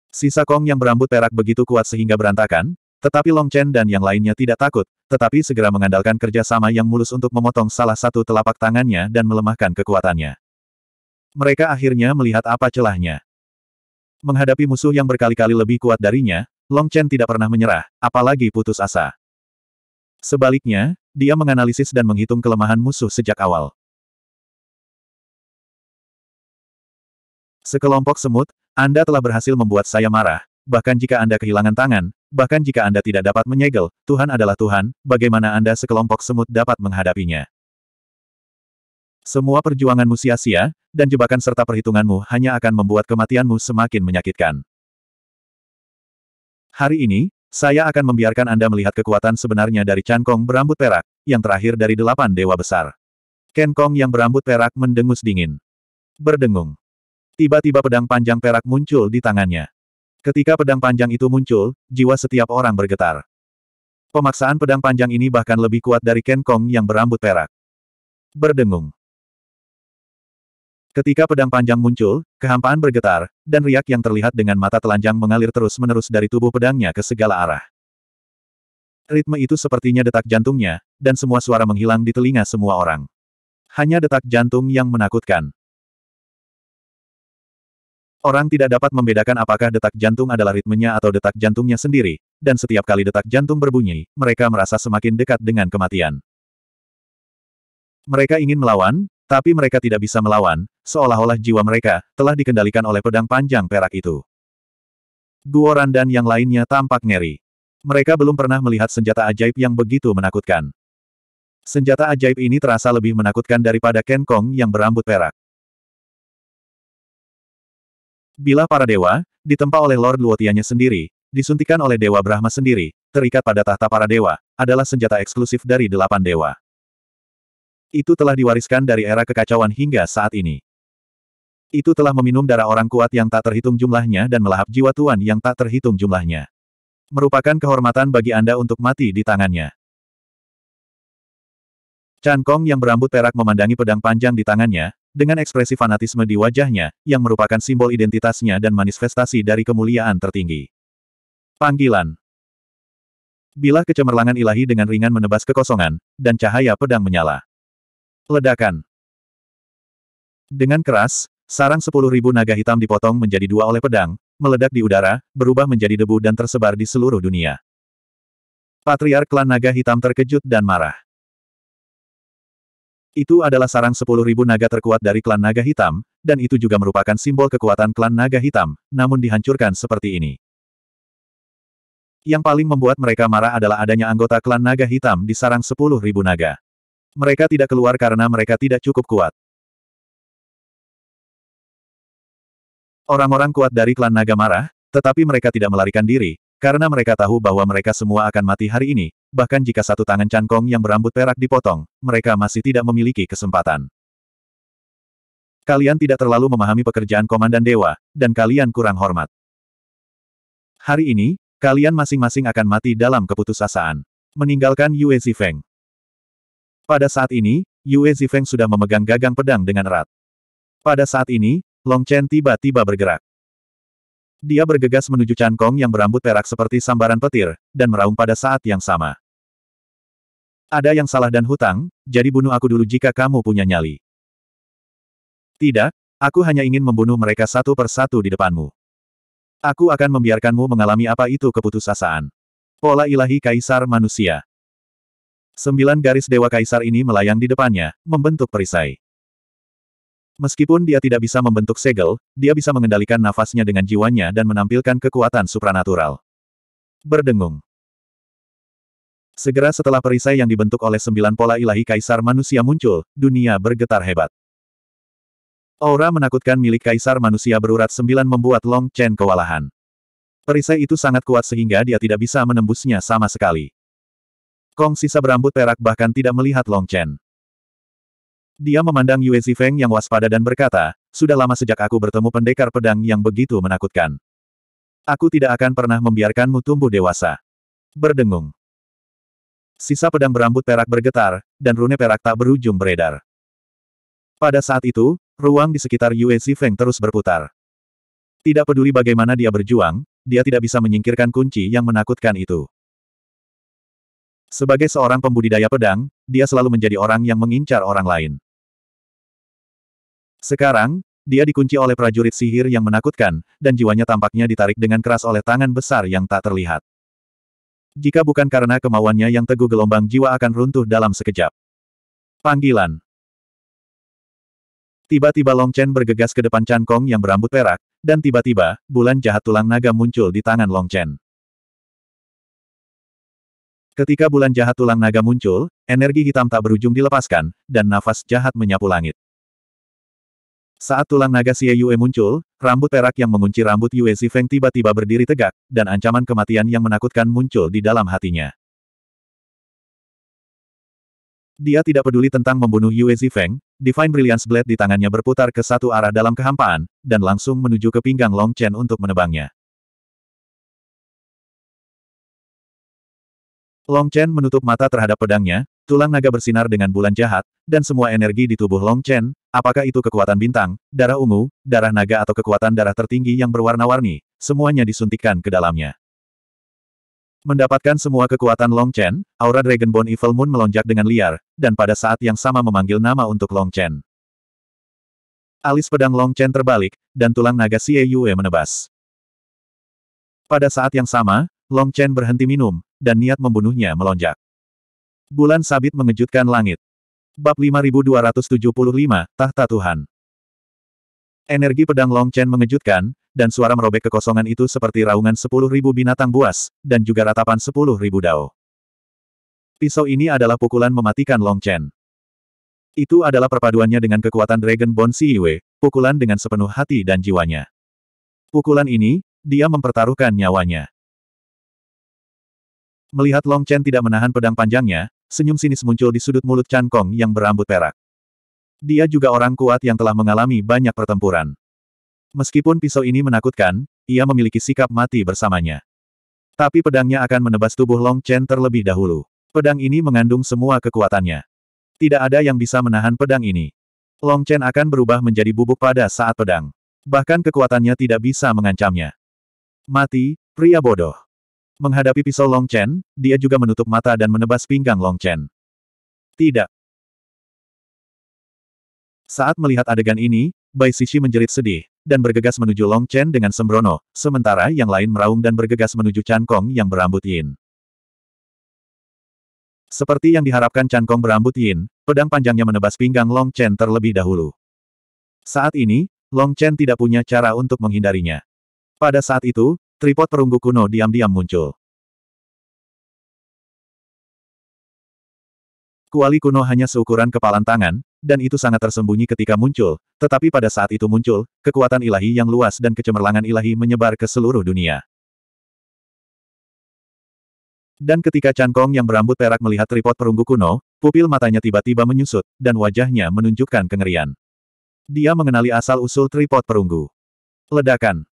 Sisa Kong yang berambut perak begitu kuat sehingga berantakan, tetapi Long Chen dan yang lainnya tidak takut, tetapi segera mengandalkan kerjasama yang mulus untuk memotong salah satu telapak tangannya dan melemahkan kekuatannya. Mereka akhirnya melihat apa celahnya. Menghadapi musuh yang berkali-kali lebih kuat darinya, Long Chen tidak pernah menyerah, apalagi putus asa. Sebaliknya, dia menganalisis dan menghitung kelemahan musuh sejak awal. Sekelompok semut, Anda telah berhasil membuat saya marah, bahkan jika Anda kehilangan tangan, bahkan jika Anda tidak dapat menyegel, Tuhan adalah Tuhan, bagaimana Anda sekelompok semut dapat menghadapinya. Semua perjuanganmu sia-sia, dan jebakan serta perhitunganmu hanya akan membuat kematianmu semakin menyakitkan. Hari ini, saya akan membiarkan Anda melihat kekuatan sebenarnya dari Chan Kong berambut perak, yang terakhir dari delapan dewa besar. Ken Kong yang berambut perak mendengus dingin. Berdengung. Tiba-tiba pedang panjang perak muncul di tangannya. Ketika pedang panjang itu muncul, jiwa setiap orang bergetar. Pemaksaan pedang panjang ini bahkan lebih kuat dari Ken Kong yang berambut perak. Berdengung. Ketika pedang panjang muncul, kehampaan bergetar, dan riak yang terlihat dengan mata telanjang mengalir terus-menerus dari tubuh pedangnya ke segala arah. Ritme itu sepertinya detak jantungnya, dan semua suara menghilang di telinga semua orang. Hanya detak jantung yang menakutkan. Orang tidak dapat membedakan apakah detak jantung adalah ritmenya atau detak jantungnya sendiri, dan setiap kali detak jantung berbunyi, mereka merasa semakin dekat dengan kematian. Mereka ingin melawan, tapi mereka tidak bisa melawan, seolah-olah jiwa mereka telah dikendalikan oleh pedang panjang perak itu. Guoran dan yang lainnya tampak ngeri. Mereka belum pernah melihat senjata ajaib yang begitu menakutkan. Senjata ajaib ini terasa lebih menakutkan daripada Ken Kong yang berambut perak. Bila para dewa, ditempa oleh Lord Luotianya sendiri, disuntikan oleh Dewa Brahma sendiri, terikat pada tahta para dewa, adalah senjata eksklusif dari delapan dewa. Itu telah diwariskan dari era kekacauan hingga saat ini. Itu telah meminum darah orang kuat yang tak terhitung jumlahnya dan melahap jiwa tuan yang tak terhitung jumlahnya. Merupakan kehormatan bagi Anda untuk mati di tangannya. Chan Kong yang berambut perak memandangi pedang panjang di tangannya, dengan ekspresi fanatisme di wajahnya, yang merupakan simbol identitasnya dan manifestasi dari kemuliaan tertinggi. Panggilan Bila kecemerlangan ilahi dengan ringan menebas kekosongan, dan cahaya pedang menyala. Ledakan. Dengan keras, sarang 10.000 naga hitam dipotong menjadi dua oleh pedang, meledak di udara, berubah menjadi debu dan tersebar di seluruh dunia. Patriark klan naga hitam terkejut dan marah. Itu adalah sarang 10.000 naga terkuat dari klan naga hitam, dan itu juga merupakan simbol kekuatan klan naga hitam, namun dihancurkan seperti ini. Yang paling membuat mereka marah adalah adanya anggota klan naga hitam di sarang 10.000 naga. Mereka tidak keluar karena mereka tidak cukup kuat. Orang-orang kuat dari klan naga marah, tetapi mereka tidak melarikan diri, karena mereka tahu bahwa mereka semua akan mati hari ini, bahkan jika satu tangan cangkong yang berambut perak dipotong, mereka masih tidak memiliki kesempatan. Kalian tidak terlalu memahami pekerjaan Komandan Dewa, dan kalian kurang hormat. Hari ini, kalian masing-masing akan mati dalam keputusasaan. Meninggalkan Yue Feng. Pada saat ini, Yue Zifeng sudah memegang gagang pedang dengan erat. Pada saat ini, Long Chen tiba-tiba bergerak. Dia bergegas menuju Chan Kong yang berambut perak seperti sambaran petir, dan meraung pada saat yang sama. Ada yang salah dan hutang, jadi bunuh aku dulu jika kamu punya nyali. Tidak, aku hanya ingin membunuh mereka satu persatu di depanmu. Aku akan membiarkanmu mengalami apa itu keputusasaan. Pola ilahi kaisar manusia. Sembilan garis Dewa Kaisar ini melayang di depannya, membentuk perisai. Meskipun dia tidak bisa membentuk segel, dia bisa mengendalikan nafasnya dengan jiwanya dan menampilkan kekuatan supranatural. Berdengung. Segera setelah perisai yang dibentuk oleh sembilan pola ilahi kaisar manusia muncul, dunia bergetar hebat. Aura menakutkan milik kaisar manusia berurat sembilan membuat Long Chen kewalahan. Perisai itu sangat kuat sehingga dia tidak bisa menembusnya sama sekali. Kong sisa berambut perak bahkan tidak melihat Long Chen. Dia memandang Yue Zifeng yang waspada dan berkata, sudah lama sejak aku bertemu pendekar pedang yang begitu menakutkan. Aku tidak akan pernah membiarkanmu tumbuh dewasa. Berdengung. Sisa pedang berambut perak bergetar, dan rune perak tak berujung beredar. Pada saat itu, ruang di sekitar Yue Zifeng terus berputar. Tidak peduli bagaimana dia berjuang, dia tidak bisa menyingkirkan kunci yang menakutkan itu. Sebagai seorang pembudidaya pedang, dia selalu menjadi orang yang mengincar orang lain. Sekarang, dia dikunci oleh prajurit sihir yang menakutkan, dan jiwanya tampaknya ditarik dengan keras oleh tangan besar yang tak terlihat. Jika bukan karena kemauannya yang teguh gelombang jiwa akan runtuh dalam sekejap. Panggilan Tiba-tiba Long Chen bergegas ke depan Chan Kong yang berambut perak, dan tiba-tiba, bulan jahat tulang naga muncul di tangan Long Chen. Ketika bulan jahat tulang naga muncul, energi hitam tak berujung dilepaskan, dan nafas jahat menyapu langit. Saat tulang naga Xie Yue muncul, rambut perak yang mengunci rambut Yue Zifeng tiba-tiba berdiri tegak, dan ancaman kematian yang menakutkan muncul di dalam hatinya. Dia tidak peduli tentang membunuh Yue Zifeng, Divine Brilliance Blade di tangannya berputar ke satu arah dalam kehampaan, dan langsung menuju ke pinggang Long Chen untuk menebangnya. Long Chen menutup mata terhadap pedangnya, tulang naga bersinar dengan bulan jahat, dan semua energi di tubuh Long Chen, apakah itu kekuatan bintang, darah ungu, darah naga atau kekuatan darah tertinggi yang berwarna-warni, semuanya disuntikkan ke dalamnya. Mendapatkan semua kekuatan Long Chen, aura Dragonborn Evil Moon melonjak dengan liar, dan pada saat yang sama memanggil nama untuk Long Chen. Alis pedang Long Chen terbalik, dan tulang naga Xie Yue menebas. Pada saat yang sama, Long Chen berhenti minum, dan niat membunuhnya melonjak. Bulan sabit mengejutkan langit. Bab 5275, Tahta Tuhan. Energi pedang Long Chen mengejutkan, dan suara merobek kekosongan itu seperti raungan 10.000 binatang buas, dan juga ratapan 10.000 dao. Pisau ini adalah pukulan mematikan Long Chen. Itu adalah perpaduannya dengan kekuatan Dragon Bone Siwe, pukulan dengan sepenuh hati dan jiwanya. Pukulan ini, dia mempertaruhkan nyawanya. Melihat Long Chen tidak menahan pedang panjangnya, senyum sinis muncul di sudut mulut Chan Kong yang berambut perak. Dia juga orang kuat yang telah mengalami banyak pertempuran. Meskipun pisau ini menakutkan, ia memiliki sikap mati bersamanya. Tapi pedangnya akan menebas tubuh Long Chen terlebih dahulu. Pedang ini mengandung semua kekuatannya. Tidak ada yang bisa menahan pedang ini. Long Chen akan berubah menjadi bubuk pada saat pedang. Bahkan kekuatannya tidak bisa mengancamnya. Mati, pria bodoh. Menghadapi pisau Long Chen, dia juga menutup mata dan menebas pinggang Long Chen. Tidak. Saat melihat adegan ini, Bai Sishi menjerit sedih, dan bergegas menuju Long Chen dengan sembrono, sementara yang lain meraung dan bergegas menuju Chan Kong yang berambut Yin. Seperti yang diharapkan Chan Kong berambut Yin, pedang panjangnya menebas pinggang Long Chen terlebih dahulu. Saat ini, Long Chen tidak punya cara untuk menghindarinya. Pada saat itu, Tripod perunggu kuno diam-diam muncul. Kuali kuno hanya seukuran kepalan tangan, dan itu sangat tersembunyi ketika muncul, tetapi pada saat itu muncul, kekuatan ilahi yang luas dan kecemerlangan ilahi menyebar ke seluruh dunia. Dan ketika Cangkong yang berambut perak melihat tripod perunggu kuno, pupil matanya tiba-tiba menyusut, dan wajahnya menunjukkan kengerian. Dia mengenali asal-usul tripod perunggu. Ledakan.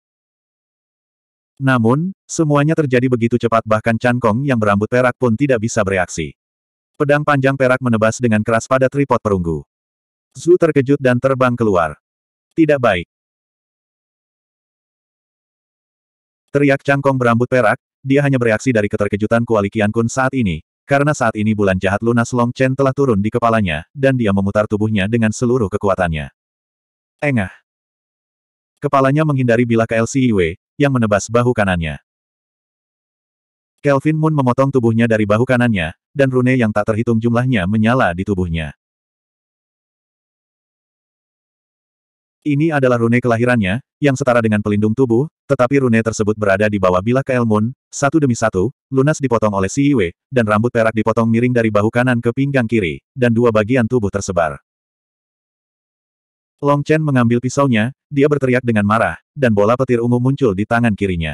Namun, semuanya terjadi begitu cepat bahkan Kong yang berambut perak pun tidak bisa bereaksi. Pedang panjang perak menebas dengan keras pada tripod perunggu. Zhu terkejut dan terbang keluar. Tidak baik. Teriak Cangkong berambut perak, dia hanya bereaksi dari keterkejutan Kuali Kian Kun saat ini, karena saat ini bulan jahat lunas Long Chen telah turun di kepalanya, dan dia memutar tubuhnya dengan seluruh kekuatannya. Engah. Kepalanya menghindari bilah KLC Iwe, yang menebas bahu kanannya. Kelvin Moon memotong tubuhnya dari bahu kanannya, dan rune yang tak terhitung jumlahnya menyala di tubuhnya. Ini adalah rune kelahirannya, yang setara dengan pelindung tubuh, tetapi rune tersebut berada di bawah bilah Kael Moon, satu demi satu, lunas dipotong oleh Si dan rambut perak dipotong miring dari bahu kanan ke pinggang kiri, dan dua bagian tubuh tersebar. Long Chen mengambil pisaunya, dia berteriak dengan marah, dan bola petir ungu muncul di tangan kirinya.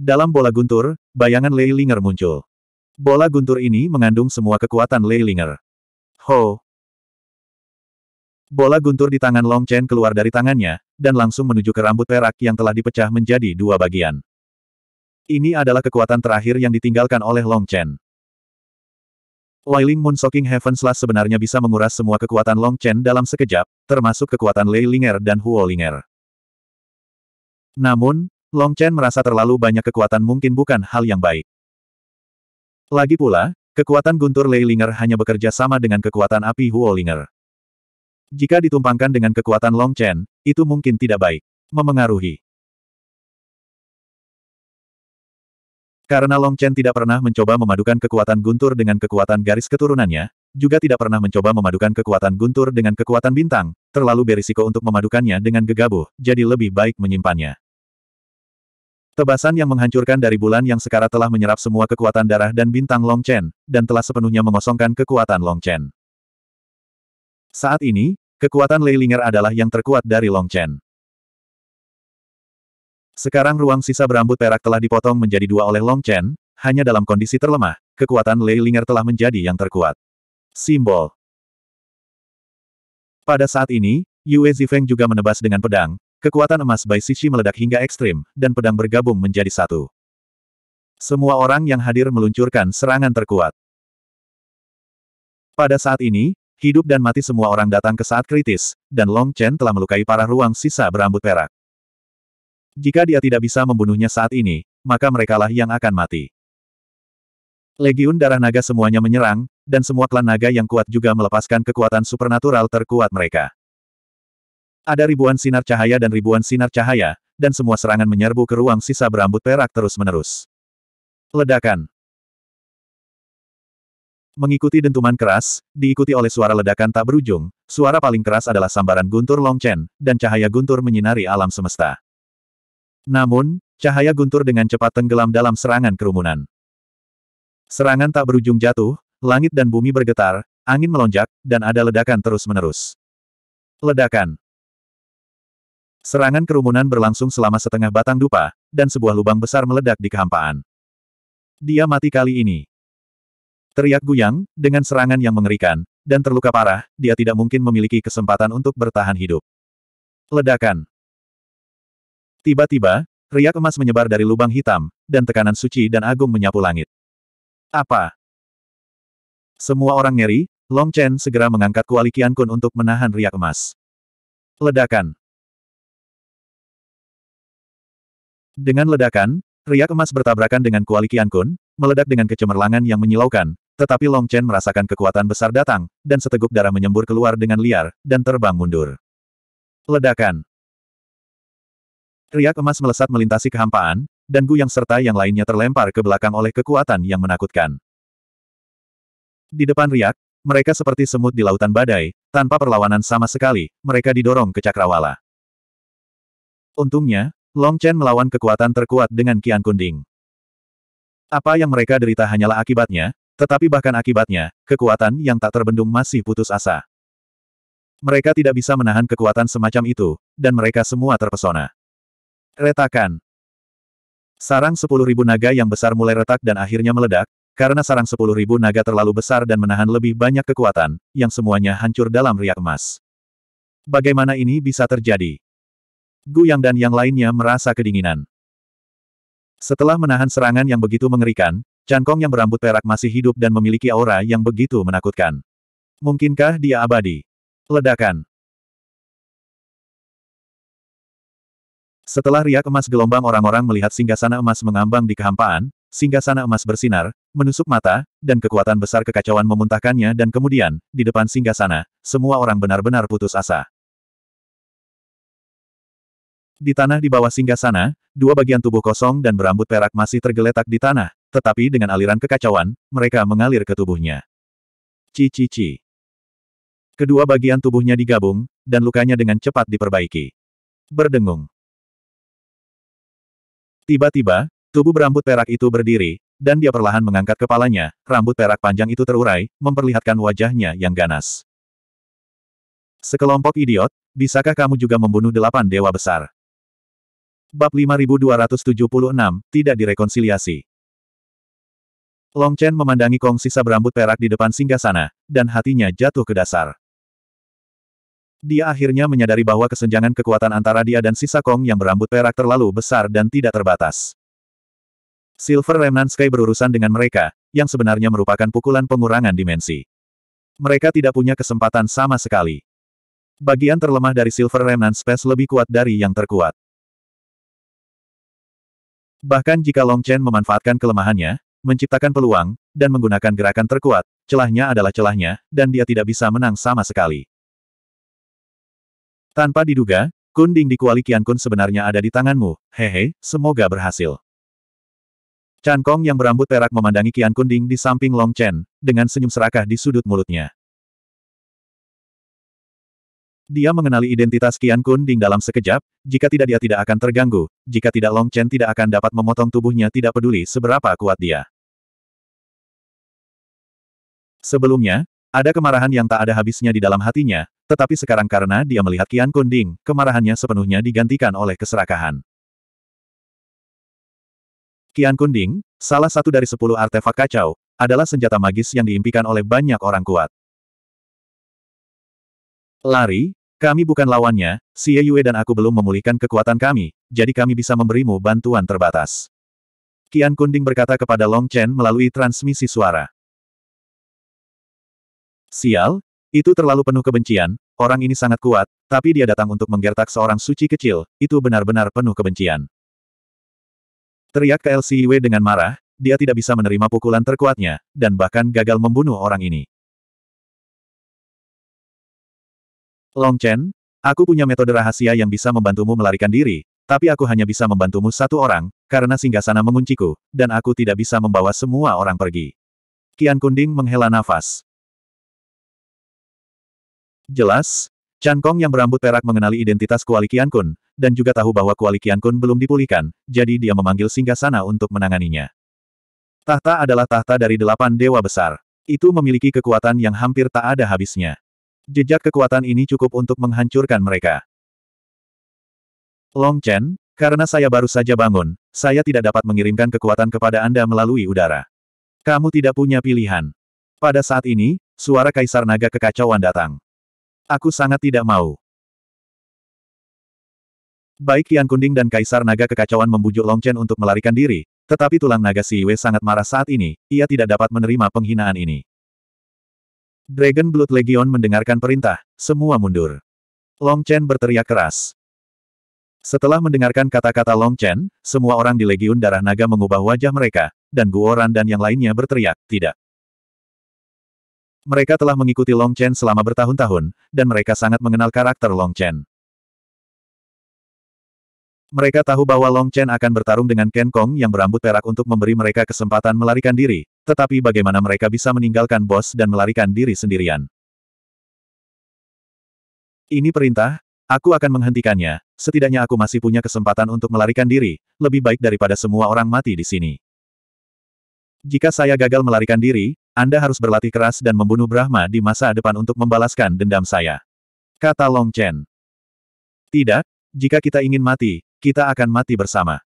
Dalam bola guntur, bayangan Lei Linger muncul. Bola guntur ini mengandung semua kekuatan Lei Linger. Ho! Bola guntur di tangan Long Chen keluar dari tangannya, dan langsung menuju ke rambut perak yang telah dipecah menjadi dua bagian. Ini adalah kekuatan terakhir yang ditinggalkan oleh Long Chen. Wailing Moon Shocking Heaven Slash sebenarnya bisa menguras semua kekuatan Long Chen dalam sekejap, termasuk kekuatan Lei Linger dan Huo Linger. Namun, Long Chen merasa terlalu banyak kekuatan mungkin bukan hal yang baik. Lagi pula, kekuatan guntur Lei Linger hanya bekerja sama dengan kekuatan api Huo Linger. Jika ditumpangkan dengan kekuatan Long Chen, itu mungkin tidak baik. Memengaruhi. Karena Long Chen tidak pernah mencoba memadukan kekuatan guntur dengan kekuatan garis keturunannya, juga tidak pernah mencoba memadukan kekuatan guntur dengan kekuatan bintang, terlalu berisiko untuk memadukannya dengan gegabah, jadi lebih baik menyimpannya. Tebasan yang menghancurkan dari bulan yang sekarang telah menyerap semua kekuatan darah dan bintang Long Chen, dan telah sepenuhnya mengosongkan kekuatan Long Chen. Saat ini, kekuatan Lei Ling'er adalah yang terkuat dari Long Chen. Sekarang ruang sisa berambut perak telah dipotong menjadi dua oleh Long Chen, hanya dalam kondisi terlemah, kekuatan Lei Linger telah menjadi yang terkuat. Simbol Pada saat ini, Yue Zifeng juga menebas dengan pedang, kekuatan emas Bai Sisi meledak hingga ekstrim, dan pedang bergabung menjadi satu. Semua orang yang hadir meluncurkan serangan terkuat. Pada saat ini, hidup dan mati semua orang datang ke saat kritis, dan Long Chen telah melukai parah ruang sisa berambut perak. Jika dia tidak bisa membunuhnya saat ini, maka merekalah yang akan mati. Legiun darah naga semuanya menyerang, dan semua klan naga yang kuat juga melepaskan kekuatan supernatural terkuat mereka. Ada ribuan sinar cahaya dan ribuan sinar cahaya, dan semua serangan menyerbu ke ruang sisa berambut perak terus-menerus. Ledakan Mengikuti dentuman keras, diikuti oleh suara ledakan tak berujung, suara paling keras adalah sambaran guntur Longchen, dan cahaya guntur menyinari alam semesta. Namun, cahaya guntur dengan cepat tenggelam dalam serangan kerumunan. Serangan tak berujung jatuh, langit dan bumi bergetar, angin melonjak, dan ada ledakan terus-menerus. Ledakan. Serangan kerumunan berlangsung selama setengah batang dupa, dan sebuah lubang besar meledak di kehampaan. Dia mati kali ini. Teriak Guyang, dengan serangan yang mengerikan, dan terluka parah, dia tidak mungkin memiliki kesempatan untuk bertahan hidup. Ledakan. Tiba-tiba, riak emas menyebar dari lubang hitam, dan tekanan suci dan agung menyapu langit. Apa? Semua orang ngeri, Long Chen segera mengangkat kuali Qian Kun untuk menahan riak emas. Ledakan. Dengan ledakan, riak emas bertabrakan dengan kuali Qian Kun, meledak dengan kecemerlangan yang menyilaukan, tetapi Long Chen merasakan kekuatan besar datang, dan seteguk darah menyembur keluar dengan liar, dan terbang mundur. Ledakan. Riak emas melesat melintasi kehampaan, dan Gu yang serta yang lainnya terlempar ke belakang oleh kekuatan yang menakutkan. Di depan Riak, mereka seperti semut di lautan badai, tanpa perlawanan sama sekali, mereka didorong ke cakrawala. Untungnya, Long Chen melawan kekuatan terkuat dengan Kian Kunding. Apa yang mereka derita hanyalah akibatnya, tetapi bahkan akibatnya, kekuatan yang tak terbendung masih putus asa. Mereka tidak bisa menahan kekuatan semacam itu, dan mereka semua terpesona. Retakan. Sarang sepuluh ribu naga yang besar mulai retak dan akhirnya meledak, karena sarang sepuluh ribu naga terlalu besar dan menahan lebih banyak kekuatan, yang semuanya hancur dalam riak emas. Bagaimana ini bisa terjadi? Guyang dan yang lainnya merasa kedinginan. Setelah menahan serangan yang begitu mengerikan, Cangkong yang berambut perak masih hidup dan memiliki aura yang begitu menakutkan. Mungkinkah dia abadi? Ledakan. Setelah riak emas gelombang orang-orang melihat singgasana emas mengambang di kehampaan, singgasana emas bersinar, menusuk mata, dan kekuatan besar kekacauan memuntahkannya dan kemudian, di depan singgasana, semua orang benar-benar putus asa. Di tanah di bawah singgasana, dua bagian tubuh kosong dan berambut perak masih tergeletak di tanah, tetapi dengan aliran kekacauan, mereka mengalir ke tubuhnya. Cici-ci. Kedua bagian tubuhnya digabung, dan lukanya dengan cepat diperbaiki. Berdengung. Tiba-tiba, tubuh berambut perak itu berdiri, dan dia perlahan mengangkat kepalanya, rambut perak panjang itu terurai, memperlihatkan wajahnya yang ganas. Sekelompok idiot, bisakah kamu juga membunuh delapan dewa besar? Bab 5276, Tidak Direkonsiliasi Long Chen memandangi Kong sisa berambut perak di depan singgasana, dan hatinya jatuh ke dasar. Dia akhirnya menyadari bahwa kesenjangan kekuatan antara dia dan sisa Kong yang berambut perak terlalu besar dan tidak terbatas. Silver Remnant Sky berurusan dengan mereka, yang sebenarnya merupakan pukulan pengurangan dimensi. Mereka tidak punya kesempatan sama sekali. Bagian terlemah dari Silver Remnant Space lebih kuat dari yang terkuat. Bahkan jika Long Chen memanfaatkan kelemahannya, menciptakan peluang, dan menggunakan gerakan terkuat, celahnya adalah celahnya, dan dia tidak bisa menang sama sekali. Tanpa diduga, kunding di kuali Kian Kun sebenarnya ada di tanganmu, hehe, semoga berhasil. Chan Kong yang berambut perak memandangi Kian Kunding di samping Long Chen, dengan senyum serakah di sudut mulutnya. Dia mengenali identitas Kun Kunding dalam sekejap, jika tidak dia tidak akan terganggu, jika tidak Long Chen tidak akan dapat memotong tubuhnya tidak peduli seberapa kuat dia. Sebelumnya, ada kemarahan yang tak ada habisnya di dalam hatinya, tetapi sekarang karena dia melihat Kian Kunding, kemarahannya sepenuhnya digantikan oleh keserakahan. Kian Kunding, salah satu dari sepuluh artefak kacau, adalah senjata magis yang diimpikan oleh banyak orang kuat. Lari, kami bukan lawannya, Xie Yue dan aku belum memulihkan kekuatan kami, jadi kami bisa memberimu bantuan terbatas. Kian Kunding berkata kepada Long Chen melalui transmisi suara. Sial, itu terlalu penuh kebencian, orang ini sangat kuat, tapi dia datang untuk menggertak seorang suci kecil, itu benar-benar penuh kebencian. Teriak KLCIW dengan marah, dia tidak bisa menerima pukulan terkuatnya, dan bahkan gagal membunuh orang ini. Long Chen, aku punya metode rahasia yang bisa membantumu melarikan diri, tapi aku hanya bisa membantumu satu orang, karena singgasana mengunciku, dan aku tidak bisa membawa semua orang pergi. Kian Kunding menghela nafas. Jelas, Chan Kong yang berambut perak mengenali identitas Kuali Kian Kun, dan juga tahu bahwa Kuali Kian Kun belum dipulihkan, jadi dia memanggil singgah sana untuk menanganinya. Tahta adalah tahta dari delapan dewa besar. Itu memiliki kekuatan yang hampir tak ada habisnya. Jejak kekuatan ini cukup untuk menghancurkan mereka. Long Chen, karena saya baru saja bangun, saya tidak dapat mengirimkan kekuatan kepada Anda melalui udara. Kamu tidak punya pilihan. Pada saat ini, suara Kaisar Naga kekacauan datang. Aku sangat tidak mau. Baik Kian Kunding dan Kaisar Naga Kekacauan membujuk Long Chen untuk melarikan diri, tetapi tulang naga Si Siwe sangat marah saat ini, ia tidak dapat menerima penghinaan ini. Dragon Blood Legion mendengarkan perintah, semua mundur. Long Chen berteriak keras. Setelah mendengarkan kata-kata Long Chen, semua orang di Legion Darah Naga mengubah wajah mereka, dan Guoran dan yang lainnya berteriak, tidak. Mereka telah mengikuti Long Chen selama bertahun-tahun, dan mereka sangat mengenal karakter Long Chen. Mereka tahu bahwa Long Chen akan bertarung dengan Ken Kong yang berambut perak untuk memberi mereka kesempatan melarikan diri, tetapi bagaimana mereka bisa meninggalkan bos dan melarikan diri sendirian. Ini perintah, aku akan menghentikannya, setidaknya aku masih punya kesempatan untuk melarikan diri, lebih baik daripada semua orang mati di sini. Jika saya gagal melarikan diri, anda harus berlatih keras dan membunuh Brahma di masa depan untuk membalaskan dendam saya. Kata Long Chen. Tidak, jika kita ingin mati, kita akan mati bersama.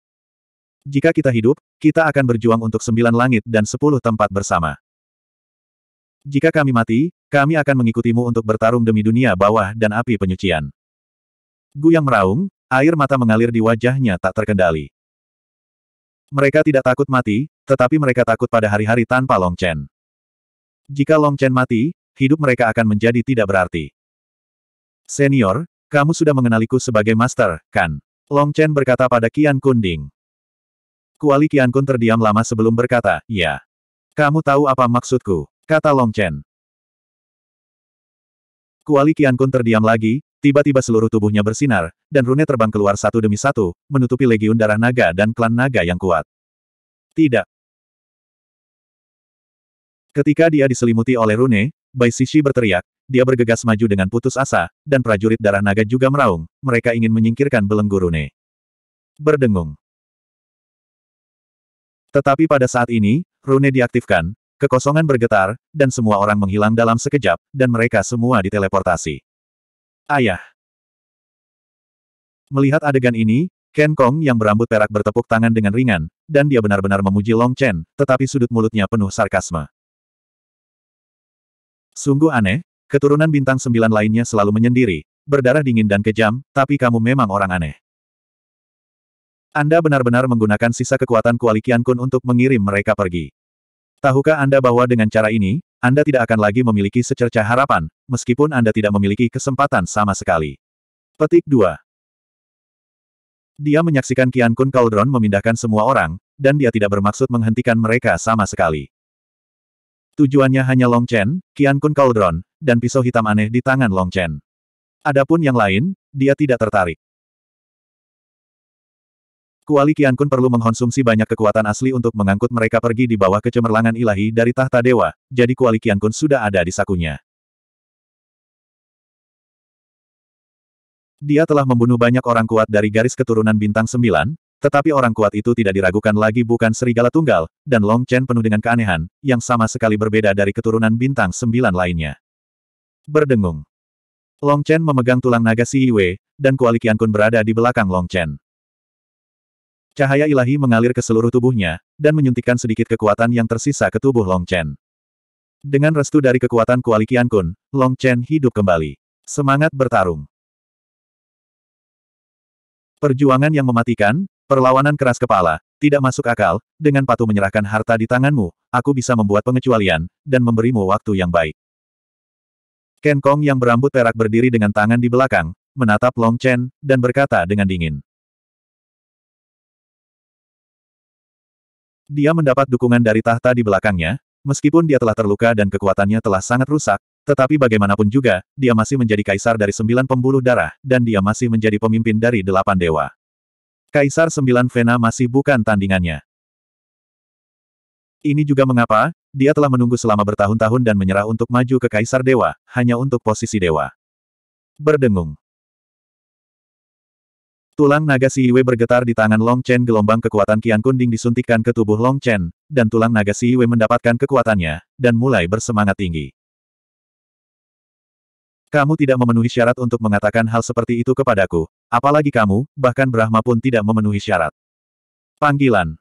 Jika kita hidup, kita akan berjuang untuk sembilan langit dan sepuluh tempat bersama. Jika kami mati, kami akan mengikutimu untuk bertarung demi dunia bawah dan api penyucian. Gu yang meraung, air mata mengalir di wajahnya tak terkendali. Mereka tidak takut mati, tetapi mereka takut pada hari-hari tanpa Long Chen. Jika Long Chen mati, hidup mereka akan menjadi tidak berarti. Senior, kamu sudah mengenaliku sebagai master, kan? Long Chen berkata pada Qian Kunding. Kuali Qian Kun terdiam lama sebelum berkata, ya. Kamu tahu apa maksudku, kata Long Chen. Kuali Qian Kun terdiam lagi, tiba-tiba seluruh tubuhnya bersinar, dan rune terbang keluar satu demi satu, menutupi legiun darah naga dan klan naga yang kuat. Tidak, Ketika dia diselimuti oleh Rune, Bai Sishi berteriak, dia bergegas maju dengan putus asa, dan prajurit darah naga juga meraung, mereka ingin menyingkirkan belenggu Rune. Berdengung. Tetapi pada saat ini, Rune diaktifkan, kekosongan bergetar, dan semua orang menghilang dalam sekejap, dan mereka semua diteleportasi. Ayah. Melihat adegan ini, Ken Kong yang berambut perak bertepuk tangan dengan ringan, dan dia benar-benar memuji Long Chen, tetapi sudut mulutnya penuh sarkasme. Sungguh aneh, keturunan bintang sembilan lainnya selalu menyendiri, berdarah dingin dan kejam, tapi kamu memang orang aneh. Anda benar-benar menggunakan sisa kekuatan Kuali Kian kun untuk mengirim mereka pergi. Tahukah Anda bahwa dengan cara ini, Anda tidak akan lagi memiliki secerca harapan, meskipun Anda tidak memiliki kesempatan sama sekali. Petik 2 Dia menyaksikan Kian Kun Cauldron memindahkan semua orang, dan dia tidak bermaksud menghentikan mereka sama sekali. Tujuannya hanya Long Chen, Qian Kun Cauldron, dan pisau hitam aneh di tangan Long Chen. Adapun yang lain, dia tidak tertarik. Kuali Qian Kun perlu mengkonsumsi banyak kekuatan asli untuk mengangkut mereka pergi di bawah kecemerlangan ilahi dari tahta dewa, jadi Kuali Qian Kun sudah ada di sakunya. Dia telah membunuh banyak orang kuat dari garis keturunan bintang 9, tetapi orang kuat itu tidak diragukan lagi bukan serigala tunggal, dan Long Chen penuh dengan keanehan, yang sama sekali berbeda dari keturunan bintang sembilan lainnya. Berdengung. Long Chen memegang tulang naga Si Yue, dan Kuali Kun berada di belakang Long Chen. Cahaya ilahi mengalir ke seluruh tubuhnya, dan menyuntikkan sedikit kekuatan yang tersisa ke tubuh Long Chen. Dengan restu dari kekuatan Kuali Kun, Long Chen hidup kembali. Semangat bertarung. Perjuangan yang mematikan, Perlawanan keras kepala, tidak masuk akal, dengan patuh menyerahkan harta di tanganmu, aku bisa membuat pengecualian, dan memberimu waktu yang baik. Ken Kong yang berambut perak berdiri dengan tangan di belakang, menatap Long Chen, dan berkata dengan dingin. Dia mendapat dukungan dari tahta di belakangnya, meskipun dia telah terluka dan kekuatannya telah sangat rusak, tetapi bagaimanapun juga, dia masih menjadi kaisar dari sembilan pembuluh darah, dan dia masih menjadi pemimpin dari delapan dewa. Kaisar Sembilan Vena masih bukan tandingannya. Ini juga mengapa, dia telah menunggu selama bertahun-tahun dan menyerah untuk maju ke Kaisar Dewa, hanya untuk posisi Dewa. Berdengung. Tulang naga Si Yue bergetar di tangan Long Chen gelombang kekuatan Kian Kunding disuntikkan ke tubuh Long Chen, dan tulang naga Si Yue mendapatkan kekuatannya, dan mulai bersemangat tinggi. Kamu tidak memenuhi syarat untuk mengatakan hal seperti itu kepadaku, Apalagi kamu, bahkan Brahma pun tidak memenuhi syarat. Panggilan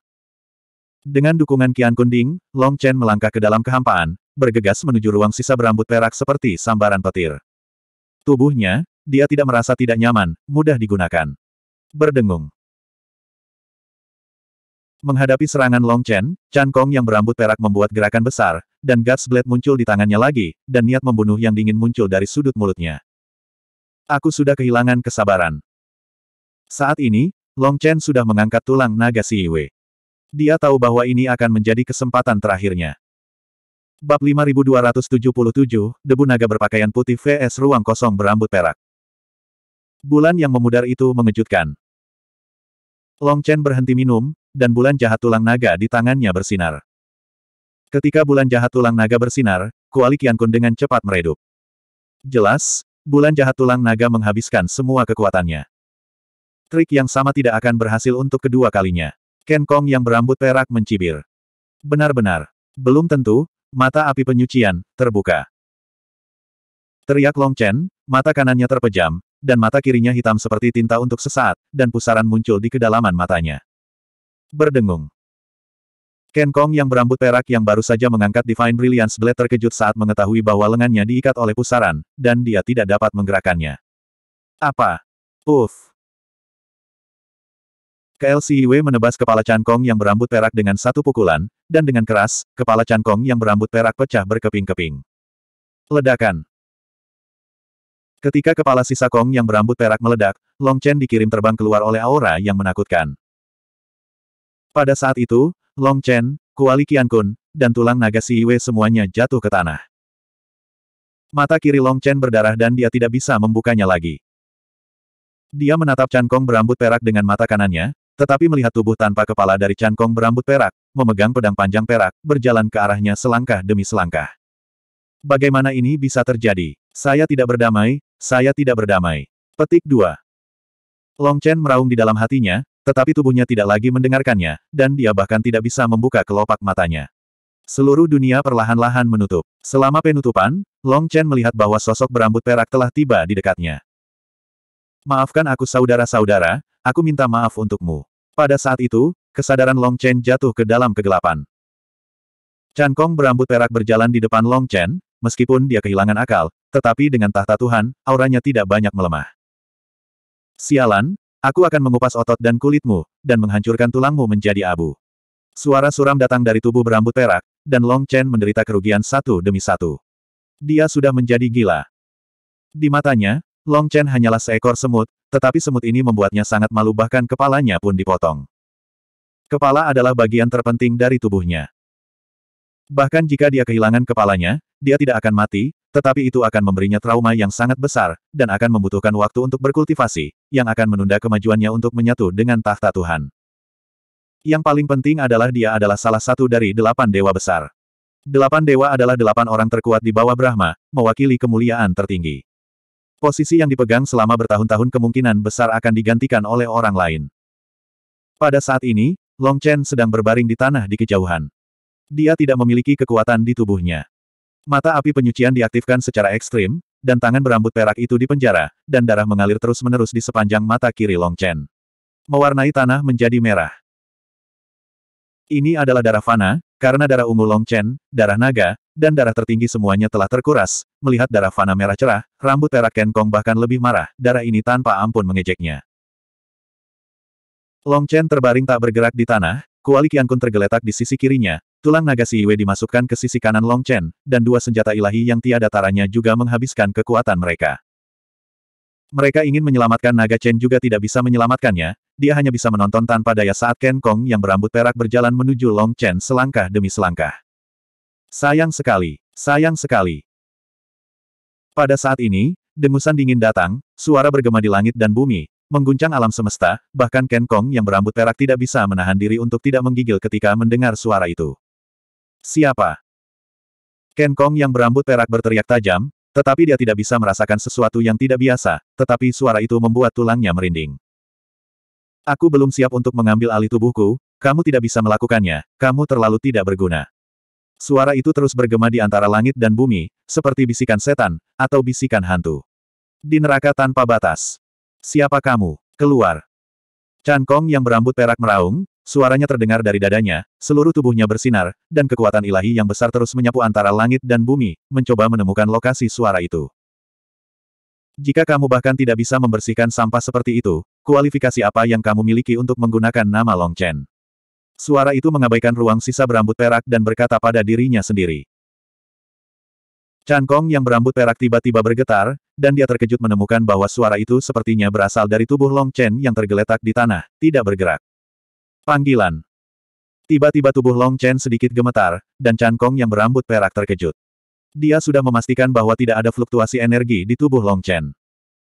Dengan dukungan Kian Kunding, Long Chen melangkah ke dalam kehampaan, bergegas menuju ruang sisa berambut perak seperti sambaran petir. Tubuhnya, dia tidak merasa tidak nyaman, mudah digunakan. Berdengung. Menghadapi serangan Long Chen, Chan Kong yang berambut perak membuat gerakan besar, dan Guts Blade muncul di tangannya lagi, dan niat membunuh yang dingin muncul dari sudut mulutnya. Aku sudah kehilangan kesabaran. Saat ini, Long Chen sudah mengangkat tulang naga si Yue. Dia tahu bahwa ini akan menjadi kesempatan terakhirnya. Bab 5277, Debu Naga berpakaian putih vs Ruang Kosong berambut perak. Bulan yang memudar itu mengejutkan. Long Chen berhenti minum, dan bulan jahat tulang naga di tangannya bersinar. Ketika bulan jahat tulang naga bersinar, kuali Qian Kun dengan cepat meredup. Jelas, bulan jahat tulang naga menghabiskan semua kekuatannya. Trik yang sama tidak akan berhasil untuk kedua kalinya. Ken Kong yang berambut perak mencibir. Benar-benar. Belum tentu, mata api penyucian, terbuka. Teriak Long Chen, mata kanannya terpejam, dan mata kirinya hitam seperti tinta untuk sesaat, dan pusaran muncul di kedalaman matanya. Berdengung. Ken Kong yang berambut perak yang baru saja mengangkat Divine Brilliance Blade terkejut saat mengetahui bahwa lengannya diikat oleh pusaran, dan dia tidak dapat menggerakkannya. Apa? Uff! KLCIW menebas kepala Chankong yang berambut perak dengan satu pukulan, dan dengan keras, kepala Chankong yang berambut perak pecah berkeping-keping. Ledakan. Ketika kepala sisa Kong yang berambut perak meledak, Long Chen dikirim terbang keluar oleh aura yang menakutkan. Pada saat itu, Long Chen, Kuali Kun, dan tulang naga Yue semuanya jatuh ke tanah. Mata kiri Long Chen berdarah dan dia tidak bisa membukanya lagi. Dia menatap Chan Kong berambut perak dengan mata kanannya, tetapi melihat tubuh tanpa kepala dari Chan Kong berambut perak, memegang pedang panjang perak, berjalan ke arahnya selangkah demi selangkah. Bagaimana ini bisa terjadi? Saya tidak berdamai, saya tidak berdamai. Petik 2. Long Chen meraung di dalam hatinya, tetapi tubuhnya tidak lagi mendengarkannya, dan dia bahkan tidak bisa membuka kelopak matanya. Seluruh dunia perlahan-lahan menutup. Selama penutupan, Long Chen melihat bahwa sosok berambut perak telah tiba di dekatnya. Maafkan aku saudara-saudara, Aku minta maaf untukmu. Pada saat itu, kesadaran Long Chen jatuh ke dalam kegelapan. Chan Kong berambut perak berjalan di depan Long Chen, meskipun dia kehilangan akal, tetapi dengan tahta Tuhan, auranya tidak banyak melemah. Sialan, aku akan mengupas otot dan kulitmu, dan menghancurkan tulangmu menjadi abu. Suara suram datang dari tubuh berambut perak, dan Long Chen menderita kerugian satu demi satu. Dia sudah menjadi gila. Di matanya, Long Chen hanyalah seekor semut, tetapi semut ini membuatnya sangat malu bahkan kepalanya pun dipotong. Kepala adalah bagian terpenting dari tubuhnya. Bahkan jika dia kehilangan kepalanya, dia tidak akan mati, tetapi itu akan memberinya trauma yang sangat besar, dan akan membutuhkan waktu untuk berkultivasi, yang akan menunda kemajuannya untuk menyatu dengan tahta Tuhan. Yang paling penting adalah dia adalah salah satu dari delapan dewa besar. Delapan dewa adalah delapan orang terkuat di bawah Brahma, mewakili kemuliaan tertinggi. Posisi yang dipegang selama bertahun-tahun kemungkinan besar akan digantikan oleh orang lain. Pada saat ini, Long Chen sedang berbaring di tanah di kejauhan. Dia tidak memiliki kekuatan di tubuhnya. Mata api penyucian diaktifkan secara ekstrim, dan tangan berambut perak itu dipenjara, dan darah mengalir terus-menerus di sepanjang mata kiri Long Chen. Mewarnai tanah menjadi merah. Ini adalah darah fana, karena darah ungu Long Chen, darah naga, dan darah tertinggi semuanya telah terkuras, melihat darah fana merah cerah, rambut perak Ken Kong bahkan lebih marah, darah ini tanpa ampun mengejeknya. Long Chen terbaring tak bergerak di tanah, kuali Qiankun tergeletak di sisi kirinya, tulang naga si Iwe dimasukkan ke sisi kanan Long Chen, dan dua senjata ilahi yang tiada taranya juga menghabiskan kekuatan mereka. Mereka ingin menyelamatkan naga Chen juga tidak bisa menyelamatkannya, dia hanya bisa menonton tanpa daya saat Ken Kong yang berambut perak berjalan menuju Long Chen selangkah demi selangkah. Sayang sekali, sayang sekali. Pada saat ini, dengusan dingin datang, suara bergema di langit dan bumi, mengguncang alam semesta, bahkan Ken Kong yang berambut perak tidak bisa menahan diri untuk tidak menggigil ketika mendengar suara itu. Siapa? Ken Kong yang berambut perak berteriak tajam, tetapi dia tidak bisa merasakan sesuatu yang tidak biasa, tetapi suara itu membuat tulangnya merinding. Aku belum siap untuk mengambil alih tubuhku, kamu tidak bisa melakukannya, kamu terlalu tidak berguna. Suara itu terus bergema di antara langit dan bumi, seperti bisikan setan, atau bisikan hantu. Di neraka tanpa batas. Siapa kamu? Keluar. Chan Kong yang berambut perak meraung, suaranya terdengar dari dadanya, seluruh tubuhnya bersinar, dan kekuatan ilahi yang besar terus menyapu antara langit dan bumi, mencoba menemukan lokasi suara itu. Jika kamu bahkan tidak bisa membersihkan sampah seperti itu, Kualifikasi apa yang kamu miliki untuk menggunakan nama Long Chen? Suara itu mengabaikan ruang sisa berambut perak dan berkata pada dirinya sendiri. Chan Kong yang berambut perak tiba-tiba bergetar, dan dia terkejut menemukan bahwa suara itu sepertinya berasal dari tubuh Long Chen yang tergeletak di tanah, tidak bergerak. Panggilan. Tiba-tiba tubuh Long Chen sedikit gemetar, dan Chan Kong yang berambut perak terkejut. Dia sudah memastikan bahwa tidak ada fluktuasi energi di tubuh Long Chen.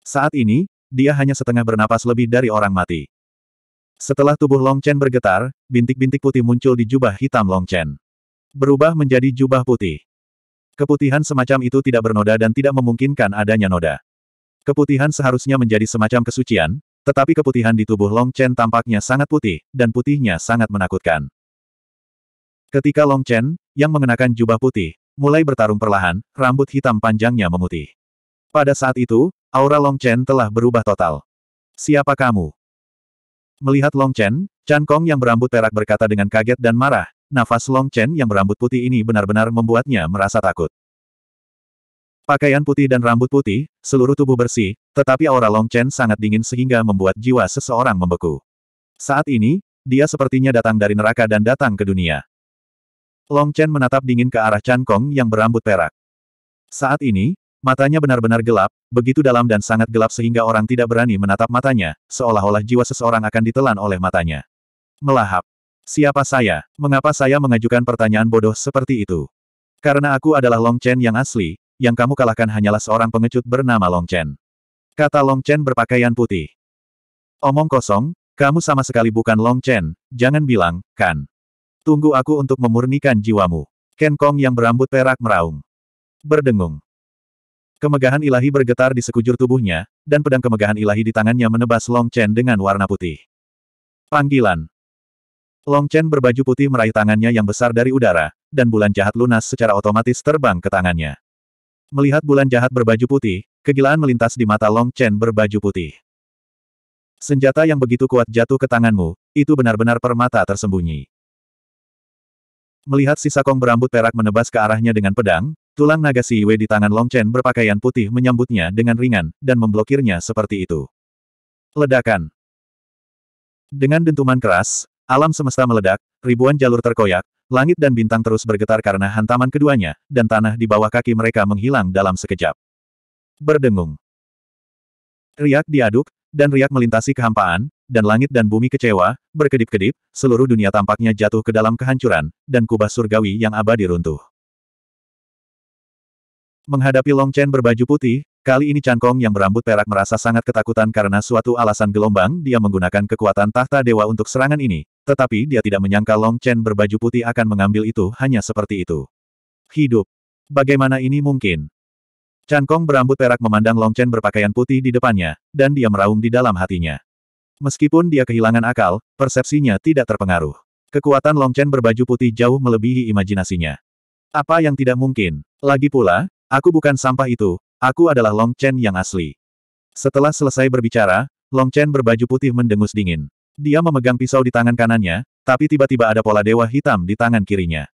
Saat ini, dia hanya setengah bernapas lebih dari orang mati. Setelah tubuh Long Chen bergetar, bintik-bintik putih muncul di jubah hitam Long Chen. Berubah menjadi jubah putih. Keputihan semacam itu tidak bernoda dan tidak memungkinkan adanya noda. Keputihan seharusnya menjadi semacam kesucian, tetapi keputihan di tubuh Long Chen tampaknya sangat putih, dan putihnya sangat menakutkan. Ketika Long Chen, yang mengenakan jubah putih, mulai bertarung perlahan, rambut hitam panjangnya memutih. Pada saat itu, aura Long Chen telah berubah total. Siapa kamu? Melihat Long Chen, Chan Kong yang berambut perak berkata dengan kaget dan marah, nafas Long Chen yang berambut putih ini benar-benar membuatnya merasa takut. Pakaian putih dan rambut putih, seluruh tubuh bersih, tetapi aura Long Chen sangat dingin sehingga membuat jiwa seseorang membeku. Saat ini, dia sepertinya datang dari neraka dan datang ke dunia. Long Chen menatap dingin ke arah Chan Kong yang berambut perak. Saat ini, Matanya benar-benar gelap, begitu dalam dan sangat gelap sehingga orang tidak berani menatap matanya, seolah-olah jiwa seseorang akan ditelan oleh matanya. Melahap. Siapa saya? Mengapa saya mengajukan pertanyaan bodoh seperti itu? Karena aku adalah Long Chen yang asli, yang kamu kalahkan hanyalah seorang pengecut bernama Long Chen. Kata Long Chen berpakaian putih. Omong kosong, kamu sama sekali bukan Long Chen, jangan bilang, kan. Tunggu aku untuk memurnikan jiwamu. Ken Kong yang berambut perak meraung. Berdengung. Kemegahan ilahi bergetar di sekujur tubuhnya, dan pedang kemegahan ilahi di tangannya menebas Long Chen dengan warna putih. Panggilan Long Chen berbaju putih meraih tangannya yang besar dari udara, dan bulan jahat lunas secara otomatis terbang ke tangannya. Melihat bulan jahat berbaju putih, kegilaan melintas di mata Long Chen berbaju putih. Senjata yang begitu kuat jatuh ke tanganmu, itu benar-benar permata tersembunyi. Melihat sisa kong berambut perak menebas ke arahnya dengan pedang, Tulang naga Si Yue di tangan Long Chen berpakaian putih menyambutnya dengan ringan, dan memblokirnya seperti itu. Ledakan. Dengan dentuman keras, alam semesta meledak, ribuan jalur terkoyak, langit dan bintang terus bergetar karena hantaman keduanya, dan tanah di bawah kaki mereka menghilang dalam sekejap. Berdengung. Riak diaduk, dan riak melintasi kehampaan, dan langit dan bumi kecewa, berkedip-kedip, seluruh dunia tampaknya jatuh ke dalam kehancuran, dan kubah surgawi yang abadi runtuh. Menghadapi Long Chen berbaju putih, kali ini Chan Kong yang berambut perak merasa sangat ketakutan karena suatu alasan gelombang dia menggunakan kekuatan tahta dewa untuk serangan ini, tetapi dia tidak menyangka Long Chen berbaju putih akan mengambil itu hanya seperti itu. Hidup. Bagaimana ini mungkin? Chan Kong berambut perak memandang Long Chen berpakaian putih di depannya, dan dia meraung di dalam hatinya. Meskipun dia kehilangan akal, persepsinya tidak terpengaruh. Kekuatan Long Chen berbaju putih jauh melebihi imajinasinya. Apa yang tidak mungkin? Lagi pula, Aku bukan sampah itu, aku adalah Long Chen yang asli. Setelah selesai berbicara, Long Chen berbaju putih mendengus dingin. Dia memegang pisau di tangan kanannya, tapi tiba-tiba ada pola dewa hitam di tangan kirinya.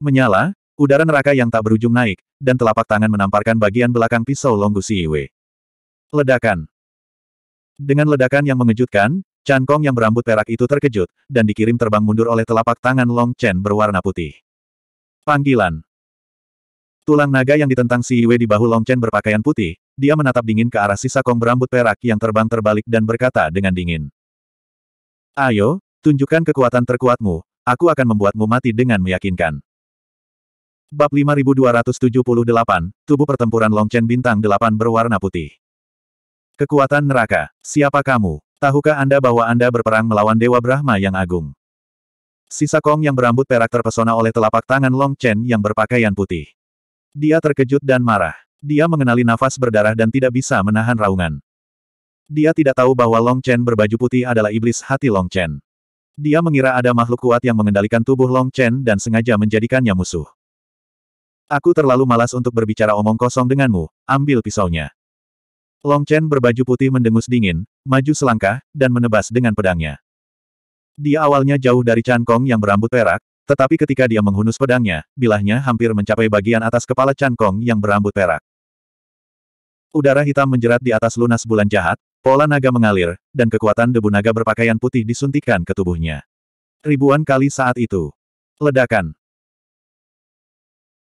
Menyala, udara neraka yang tak berujung naik, dan telapak tangan menamparkan bagian belakang pisau Longgu Siwe. Ledakan. Dengan ledakan yang mengejutkan, Chan Kong yang berambut perak itu terkejut, dan dikirim terbang mundur oleh telapak tangan Long Chen berwarna putih. Panggilan. Tulang naga yang ditentang Si Yue di bahu Longchen berpakaian putih, dia menatap dingin ke arah sisa kong berambut perak yang terbang terbalik dan berkata dengan dingin. Ayo, tunjukkan kekuatan terkuatmu, aku akan membuatmu mati dengan meyakinkan. Bab 5278, Tubuh Pertempuran Longchen Bintang 8 berwarna putih. Kekuatan neraka, siapa kamu? Tahukah Anda bahwa Anda berperang melawan Dewa Brahma yang agung? Sisa Kong yang berambut perak terpesona oleh telapak tangan Long Chen yang berpakaian putih. Dia terkejut dan marah. Dia mengenali nafas berdarah dan tidak bisa menahan raungan. Dia tidak tahu bahwa Long Chen berbaju putih adalah iblis hati Long Chen. Dia mengira ada makhluk kuat yang mengendalikan tubuh Long Chen dan sengaja menjadikannya musuh. Aku terlalu malas untuk berbicara omong kosong denganmu, ambil pisaunya. Long Chen berbaju putih mendengus dingin, maju selangkah, dan menebas dengan pedangnya. Dia awalnya jauh dari Chan Kong yang berambut perak, tetapi ketika dia menghunus pedangnya, bilahnya hampir mencapai bagian atas kepala Chan Kong yang berambut perak. Udara hitam menjerat di atas lunas bulan jahat, pola naga mengalir, dan kekuatan debu naga berpakaian putih disuntikkan ke tubuhnya. Ribuan kali saat itu. Ledakan.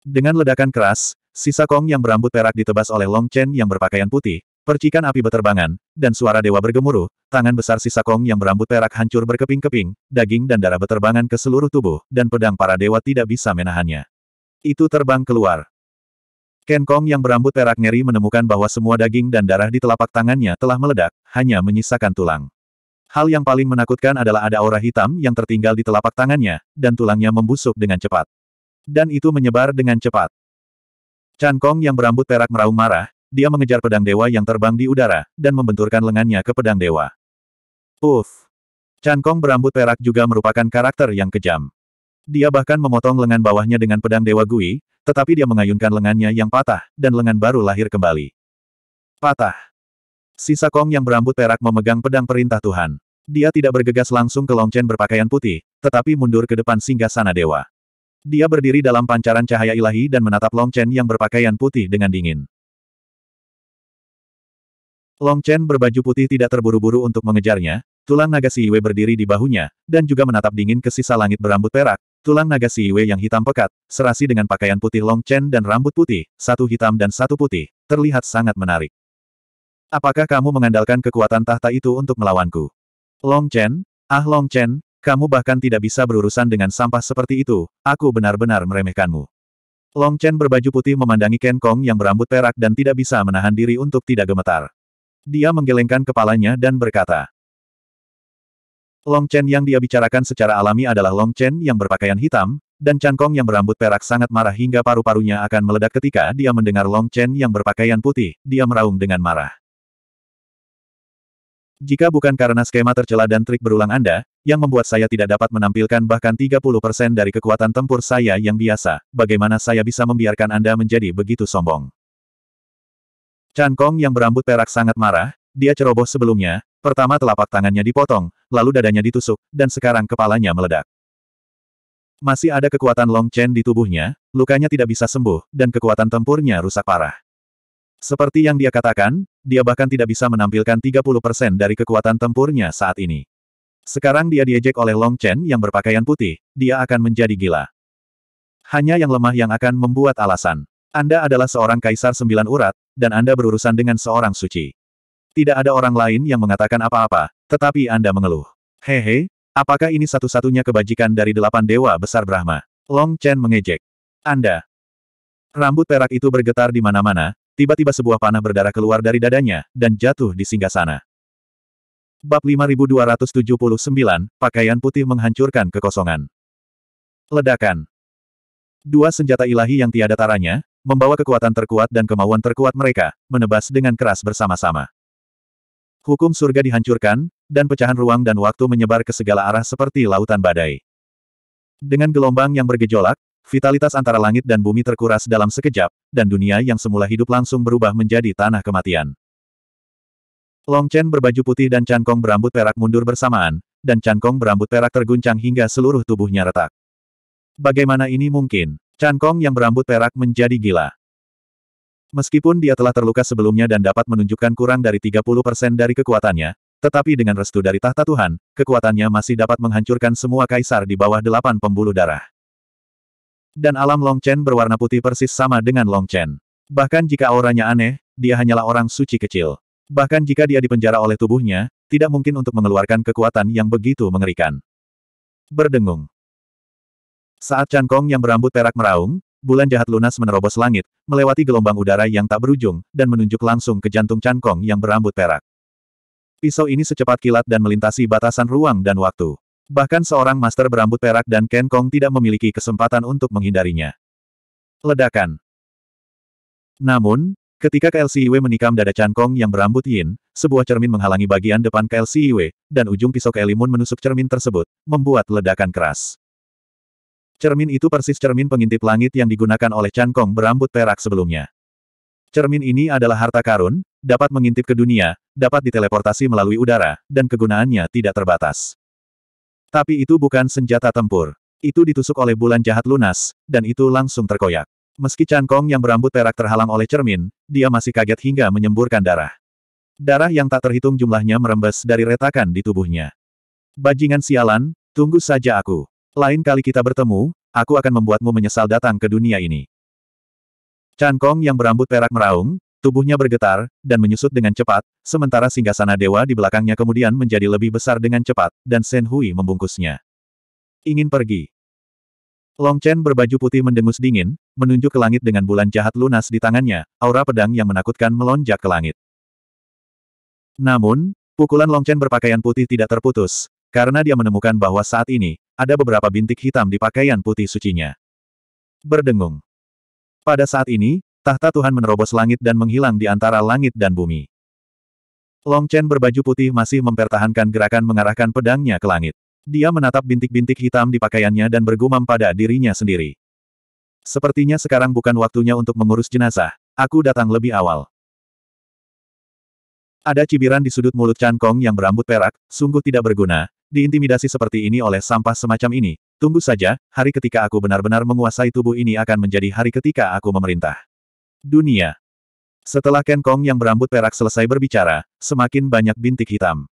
Dengan ledakan keras, sisa Kong yang berambut perak ditebas oleh Long Chen yang berpakaian putih, Percikan api beterbangan, dan suara dewa bergemuruh, tangan besar sisa kong yang berambut perak hancur berkeping-keping, daging dan darah beterbangan ke seluruh tubuh, dan pedang para dewa tidak bisa menahannya. Itu terbang keluar. Ken Kong yang berambut perak ngeri menemukan bahwa semua daging dan darah di telapak tangannya telah meledak, hanya menyisakan tulang. Hal yang paling menakutkan adalah ada aura hitam yang tertinggal di telapak tangannya, dan tulangnya membusuk dengan cepat. Dan itu menyebar dengan cepat. Chan Kong yang berambut perak meraung marah, dia mengejar pedang dewa yang terbang di udara, dan membenturkan lengannya ke pedang dewa. Uff! Chan Kong berambut perak juga merupakan karakter yang kejam. Dia bahkan memotong lengan bawahnya dengan pedang dewa Gui, tetapi dia mengayunkan lengannya yang patah, dan lengan baru lahir kembali. Patah! Sisa Kong yang berambut perak memegang pedang perintah Tuhan. Dia tidak bergegas langsung ke Longchen berpakaian putih, tetapi mundur ke depan singgah sana dewa. Dia berdiri dalam pancaran cahaya ilahi dan menatap Longchen yang berpakaian putih dengan dingin. Long Chen berbaju putih tidak terburu-buru untuk mengejarnya, tulang naga Si Yue berdiri di bahunya, dan juga menatap dingin ke sisa langit berambut perak, tulang naga Si Yue yang hitam pekat, serasi dengan pakaian putih Long Chen dan rambut putih, satu hitam dan satu putih, terlihat sangat menarik. Apakah kamu mengandalkan kekuatan tahta itu untuk melawanku? Long Chen, ah Long Chen, kamu bahkan tidak bisa berurusan dengan sampah seperti itu, aku benar-benar meremehkanmu. Long Chen berbaju putih memandangi Ken Kong yang berambut perak dan tidak bisa menahan diri untuk tidak gemetar. Dia menggelengkan kepalanya dan berkata. Long Chen yang dia bicarakan secara alami adalah Long Chen yang berpakaian hitam, dan Chan yang berambut perak sangat marah hingga paru-parunya akan meledak ketika dia mendengar Long Chen yang berpakaian putih, dia meraung dengan marah. Jika bukan karena skema tercela dan trik berulang Anda, yang membuat saya tidak dapat menampilkan bahkan 30% dari kekuatan tempur saya yang biasa, bagaimana saya bisa membiarkan Anda menjadi begitu sombong? Chan Kong yang berambut perak sangat marah, dia ceroboh sebelumnya, pertama telapak tangannya dipotong, lalu dadanya ditusuk, dan sekarang kepalanya meledak. Masih ada kekuatan Long Chen di tubuhnya, lukanya tidak bisa sembuh, dan kekuatan tempurnya rusak parah. Seperti yang dia katakan, dia bahkan tidak bisa menampilkan 30% dari kekuatan tempurnya saat ini. Sekarang dia diejek oleh Long Chen yang berpakaian putih, dia akan menjadi gila. Hanya yang lemah yang akan membuat alasan. Anda adalah seorang kaisar sembilan urat, dan Anda berurusan dengan seorang suci. Tidak ada orang lain yang mengatakan apa-apa, tetapi Anda mengeluh. Hehe, apakah ini satu-satunya kebajikan dari delapan dewa besar Brahma? Long Chen mengejek. Anda. Rambut perak itu bergetar di mana-mana, tiba-tiba sebuah panah berdarah keluar dari dadanya, dan jatuh di singgah sana. Bab 5279, Pakaian Putih Menghancurkan Kekosongan. Ledakan. Dua senjata ilahi yang tiada taranya, membawa kekuatan terkuat dan kemauan terkuat mereka, menebas dengan keras bersama-sama. Hukum surga dihancurkan, dan pecahan ruang dan waktu menyebar ke segala arah seperti lautan badai. Dengan gelombang yang bergejolak, vitalitas antara langit dan bumi terkuras dalam sekejap, dan dunia yang semula hidup langsung berubah menjadi tanah kematian. Long Chen berbaju putih dan Chankong berambut perak mundur bersamaan, dan Chankong berambut perak terguncang hingga seluruh tubuhnya retak. Bagaimana ini mungkin? Chan Kong yang berambut perak menjadi gila. Meskipun dia telah terluka sebelumnya dan dapat menunjukkan kurang dari 30% dari kekuatannya, tetapi dengan restu dari tahta Tuhan, kekuatannya masih dapat menghancurkan semua kaisar di bawah delapan pembuluh darah. Dan alam Long Chen berwarna putih persis sama dengan Long Chen. Bahkan jika auranya aneh, dia hanyalah orang suci kecil. Bahkan jika dia dipenjara oleh tubuhnya, tidak mungkin untuk mengeluarkan kekuatan yang begitu mengerikan. Berdengung. Saat Chan Kong yang berambut perak meraung, bulan jahat lunas menerobos langit, melewati gelombang udara yang tak berujung, dan menunjuk langsung ke jantung Chan Kong yang berambut perak. Pisau ini secepat kilat dan melintasi batasan ruang dan waktu. Bahkan seorang master berambut perak dan Ken Kong tidak memiliki kesempatan untuk menghindarinya. Ledakan. Namun, ketika KLCIW menikam dada Chan Kong yang berambut Yin, sebuah cermin menghalangi bagian depan KLCIW, dan ujung pisau Kelimun menusuk cermin tersebut, membuat ledakan keras. Cermin itu persis cermin pengintip langit yang digunakan oleh Chan Kong berambut perak sebelumnya. Cermin ini adalah harta karun, dapat mengintip ke dunia, dapat diteleportasi melalui udara, dan kegunaannya tidak terbatas. Tapi itu bukan senjata tempur. Itu ditusuk oleh bulan jahat lunas, dan itu langsung terkoyak. Meski Chan Kong yang berambut perak terhalang oleh cermin, dia masih kaget hingga menyemburkan darah. Darah yang tak terhitung jumlahnya merembes dari retakan di tubuhnya. Bajingan sialan, tunggu saja aku. Lain kali kita bertemu, aku akan membuatmu menyesal datang ke dunia ini. Chan Kong yang berambut perak meraung, tubuhnya bergetar, dan menyusut dengan cepat, sementara singgasana dewa di belakangnya kemudian menjadi lebih besar dengan cepat, dan Shen Hui membungkusnya. Ingin pergi. Long Chen berbaju putih mendengus dingin, menunjuk ke langit dengan bulan jahat lunas di tangannya, aura pedang yang menakutkan melonjak ke langit. Namun, Pukulan Long Chen berpakaian putih tidak terputus, karena dia menemukan bahwa saat ini, ada beberapa bintik hitam di pakaian putih sucinya. Berdengung. Pada saat ini, tahta Tuhan menerobos langit dan menghilang di antara langit dan bumi. Long Chen berbaju putih masih mempertahankan gerakan mengarahkan pedangnya ke langit. Dia menatap bintik-bintik hitam di pakaiannya dan bergumam pada dirinya sendiri. Sepertinya sekarang bukan waktunya untuk mengurus jenazah, aku datang lebih awal. Ada cibiran di sudut mulut Chan Kong yang berambut perak, sungguh tidak berguna, diintimidasi seperti ini oleh sampah semacam ini, tunggu saja, hari ketika aku benar-benar menguasai tubuh ini akan menjadi hari ketika aku memerintah. Dunia. Setelah Ken Kong yang berambut perak selesai berbicara, semakin banyak bintik hitam.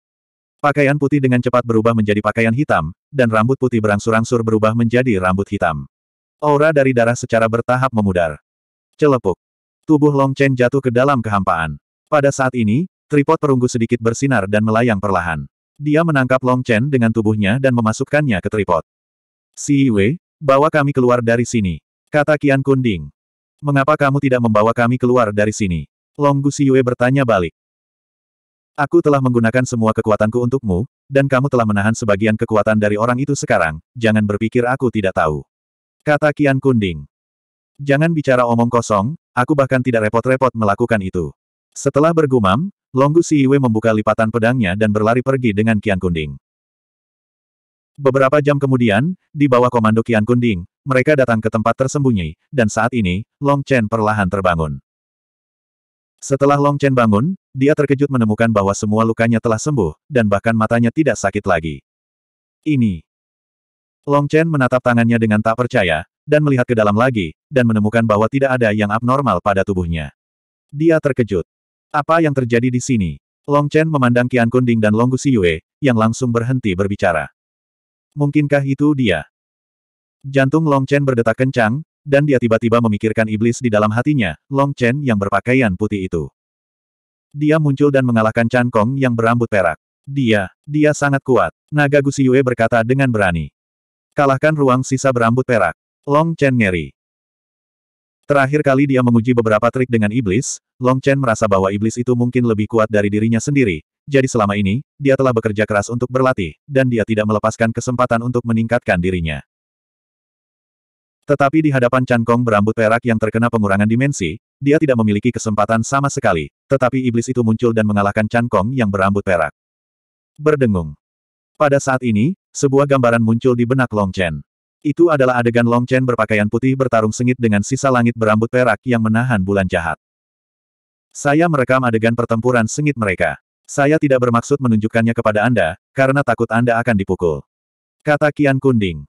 Pakaian putih dengan cepat berubah menjadi pakaian hitam, dan rambut putih berangsur-angsur berubah menjadi rambut hitam. Aura dari darah secara bertahap memudar. Celepuk. Tubuh Long Chen jatuh ke dalam kehampaan. Pada saat ini, tripod perunggu sedikit bersinar dan melayang perlahan. Dia menangkap Long Chen dengan tubuhnya dan memasukkannya ke tripod. Si Yue, bawa kami keluar dari sini. Kata Kian Kunding. Mengapa kamu tidak membawa kami keluar dari sini? Long Gu Si Yue bertanya balik. Aku telah menggunakan semua kekuatanku untukmu, dan kamu telah menahan sebagian kekuatan dari orang itu sekarang, jangan berpikir aku tidak tahu. Kata Kian Kunding. Jangan bicara omong kosong, aku bahkan tidak repot-repot melakukan itu. Setelah bergumam, Longgu Si Siwe membuka lipatan pedangnya dan berlari pergi dengan Kian Kunding. Beberapa jam kemudian, di bawah komando Kian Kunding, mereka datang ke tempat tersembunyi, dan saat ini, Long Chen perlahan terbangun. Setelah Long Chen bangun, dia terkejut menemukan bahwa semua lukanya telah sembuh, dan bahkan matanya tidak sakit lagi. Ini. Long Chen menatap tangannya dengan tak percaya, dan melihat ke dalam lagi, dan menemukan bahwa tidak ada yang abnormal pada tubuhnya. Dia terkejut. Apa yang terjadi di sini? Long Chen memandang Qian Kunding dan Long Siyue, yang langsung berhenti berbicara. Mungkinkah itu dia? Jantung Long Chen berdetak kencang, dan dia tiba-tiba memikirkan iblis di dalam hatinya, Long Chen yang berpakaian putih itu. Dia muncul dan mengalahkan Chan Kong yang berambut perak. Dia, dia sangat kuat, naga Gusiyue berkata dengan berani. Kalahkan ruang sisa berambut perak. Long Chen ngeri. Terakhir kali dia menguji beberapa trik dengan iblis, Long Chen merasa bahwa iblis itu mungkin lebih kuat dari dirinya sendiri. Jadi selama ini, dia telah bekerja keras untuk berlatih, dan dia tidak melepaskan kesempatan untuk meningkatkan dirinya. Tetapi di hadapan Chan Kong berambut perak yang terkena pengurangan dimensi, dia tidak memiliki kesempatan sama sekali, tetapi iblis itu muncul dan mengalahkan Chan Kong yang berambut perak. Berdengung. Pada saat ini, sebuah gambaran muncul di benak Long Chen. Itu adalah adegan Long Chen berpakaian putih bertarung sengit dengan sisa langit berambut perak yang menahan bulan jahat. Saya merekam adegan pertempuran sengit mereka. Saya tidak bermaksud menunjukkannya kepada Anda, karena takut Anda akan dipukul. Kata Kian Kunding.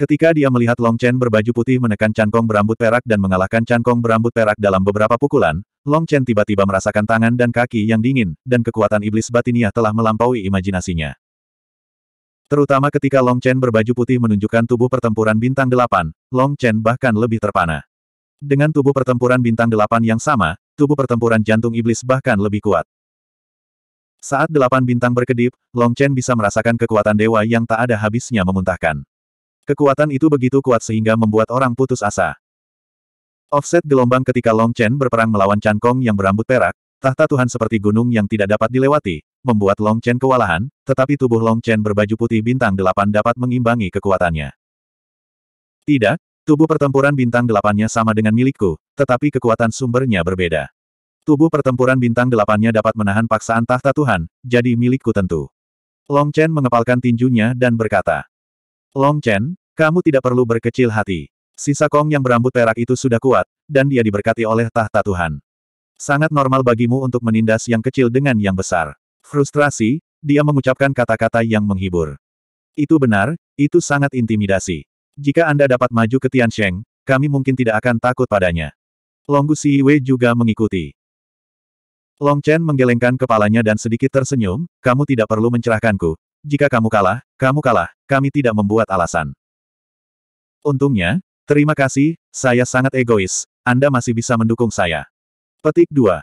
Ketika dia melihat Long Chen berbaju putih menekan cangkong berambut perak dan mengalahkan cangkong berambut perak dalam beberapa pukulan, Long Chen tiba-tiba merasakan tangan dan kaki yang dingin, dan kekuatan iblis batiniah telah melampaui imajinasinya. Terutama ketika Long Chen berbaju putih menunjukkan tubuh pertempuran bintang delapan, Long Chen bahkan lebih terpana. Dengan tubuh pertempuran bintang delapan yang sama, tubuh pertempuran jantung iblis bahkan lebih kuat. Saat delapan bintang berkedip, Long Chen bisa merasakan kekuatan dewa yang tak ada habisnya memuntahkan. Kekuatan itu begitu kuat sehingga membuat orang putus asa. Offset gelombang ketika Long Chen berperang melawan Chan Kong yang berambut perak, tahta Tuhan seperti gunung yang tidak dapat dilewati, membuat Long Chen kewalahan, tetapi tubuh Long Chen berbaju putih bintang delapan dapat mengimbangi kekuatannya. Tidak, tubuh pertempuran bintang delapannya sama dengan milikku, tetapi kekuatan sumbernya berbeda. Tubuh pertempuran bintang delapannya dapat menahan paksaan tahta Tuhan, jadi milikku tentu. Long Chen mengepalkan tinjunya dan berkata, Long Chen, kamu tidak perlu berkecil hati. Sisa Kong yang berambut perak itu sudah kuat, dan dia diberkati oleh tahta Tuhan. Sangat normal bagimu untuk menindas yang kecil dengan yang besar. Frustrasi, dia mengucapkan kata-kata yang menghibur. Itu benar, itu sangat intimidasi. Jika Anda dapat maju ke Tian Sheng, kami mungkin tidak akan takut padanya. Longgu Wei juga mengikuti. Long Chen menggelengkan kepalanya dan sedikit tersenyum, kamu tidak perlu mencerahkanku. Jika kamu kalah, kamu kalah, kami tidak membuat alasan. Untungnya, terima kasih, saya sangat egois, Anda masih bisa mendukung saya. Petik 2.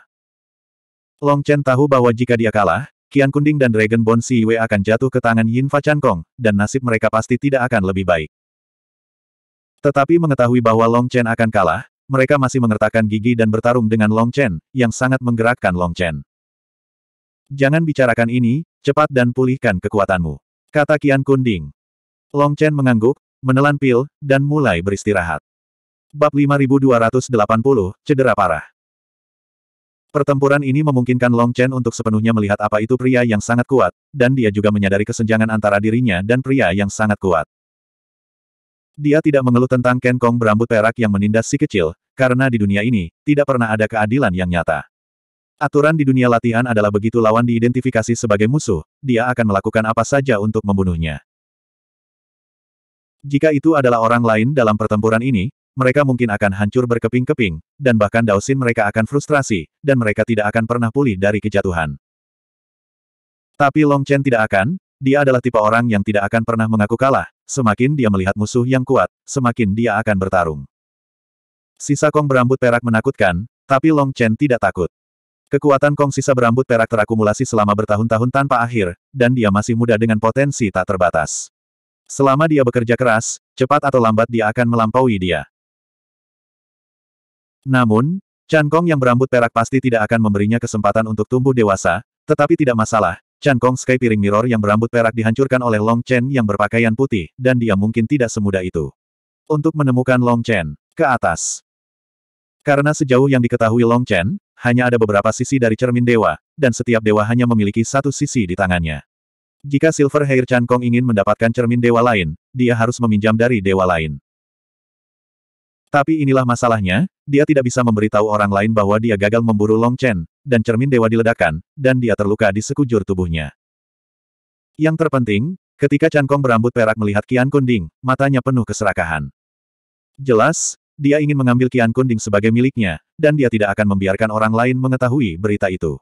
Long Chen tahu bahwa jika dia kalah, Kian Kunding dan Dragon Bond Yue e akan jatuh ke tangan Yin Fa Chan Kong, dan nasib mereka pasti tidak akan lebih baik. Tetapi mengetahui bahwa Long Chen akan kalah, mereka masih mengertakkan gigi dan bertarung dengan Long Chen, yang sangat menggerakkan Long Chen. Jangan bicarakan ini, cepat dan pulihkan kekuatanmu. Kata Kian Kunding. Long Chen mengangguk, menelan pil, dan mulai beristirahat. Bab 5280, cedera parah. Pertempuran ini memungkinkan Long Chen untuk sepenuhnya melihat apa itu pria yang sangat kuat, dan dia juga menyadari kesenjangan antara dirinya dan pria yang sangat kuat. Dia tidak mengeluh tentang Ken Kong berambut perak yang menindas si kecil, karena di dunia ini, tidak pernah ada keadilan yang nyata. Aturan di dunia latihan adalah begitu lawan diidentifikasi sebagai musuh, dia akan melakukan apa saja untuk membunuhnya. Jika itu adalah orang lain dalam pertempuran ini, mereka mungkin akan hancur berkeping-keping, dan bahkan dausin mereka akan frustrasi, dan mereka tidak akan pernah pulih dari kejatuhan. Tapi Long Chen tidak akan, dia adalah tipe orang yang tidak akan pernah mengaku kalah, semakin dia melihat musuh yang kuat, semakin dia akan bertarung. Sisa Kong berambut perak menakutkan, tapi Long Chen tidak takut. Kekuatan Kong sisa berambut perak terakumulasi selama bertahun-tahun tanpa akhir, dan dia masih muda dengan potensi tak terbatas. Selama dia bekerja keras, cepat atau lambat dia akan melampaui dia. Namun, Chan Kong yang berambut perak pasti tidak akan memberinya kesempatan untuk tumbuh dewasa, tetapi tidak masalah, Chan Kong Sky Piring Mirror yang berambut perak dihancurkan oleh Long Chen yang berpakaian putih, dan dia mungkin tidak semudah itu. Untuk menemukan Long Chen, ke atas. Karena sejauh yang diketahui Long Chen, hanya ada beberapa sisi dari cermin dewa, dan setiap dewa hanya memiliki satu sisi di tangannya. Jika Silver Hair Chan Kong ingin mendapatkan cermin dewa lain, dia harus meminjam dari dewa lain. Tapi inilah masalahnya, dia tidak bisa memberitahu orang lain bahwa dia gagal memburu Long Chen, dan cermin dewa diledakkan, dan dia terluka di sekujur tubuhnya. Yang terpenting, ketika Chan Kong berambut perak melihat Qian Kunding, matanya penuh keserakahan. Jelas, dia ingin mengambil Qian Kunding sebagai miliknya, dan dia tidak akan membiarkan orang lain mengetahui berita itu.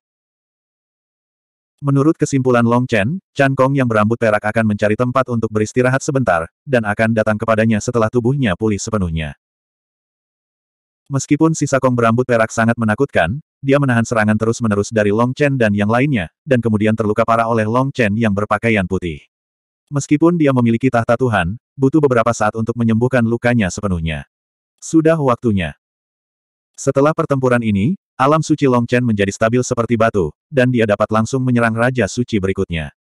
Menurut kesimpulan Long Chen, Chan Kong yang berambut perak akan mencari tempat untuk beristirahat sebentar, dan akan datang kepadanya setelah tubuhnya pulih sepenuhnya. Meskipun sisa Kong berambut perak sangat menakutkan, dia menahan serangan terus-menerus dari Long Chen dan yang lainnya, dan kemudian terluka parah oleh Long Chen yang berpakaian putih. Meskipun dia memiliki tahta Tuhan, butuh beberapa saat untuk menyembuhkan lukanya sepenuhnya. Sudah waktunya. Setelah pertempuran ini, alam suci Long Chen menjadi stabil seperti batu, dan dia dapat langsung menyerang Raja Suci berikutnya.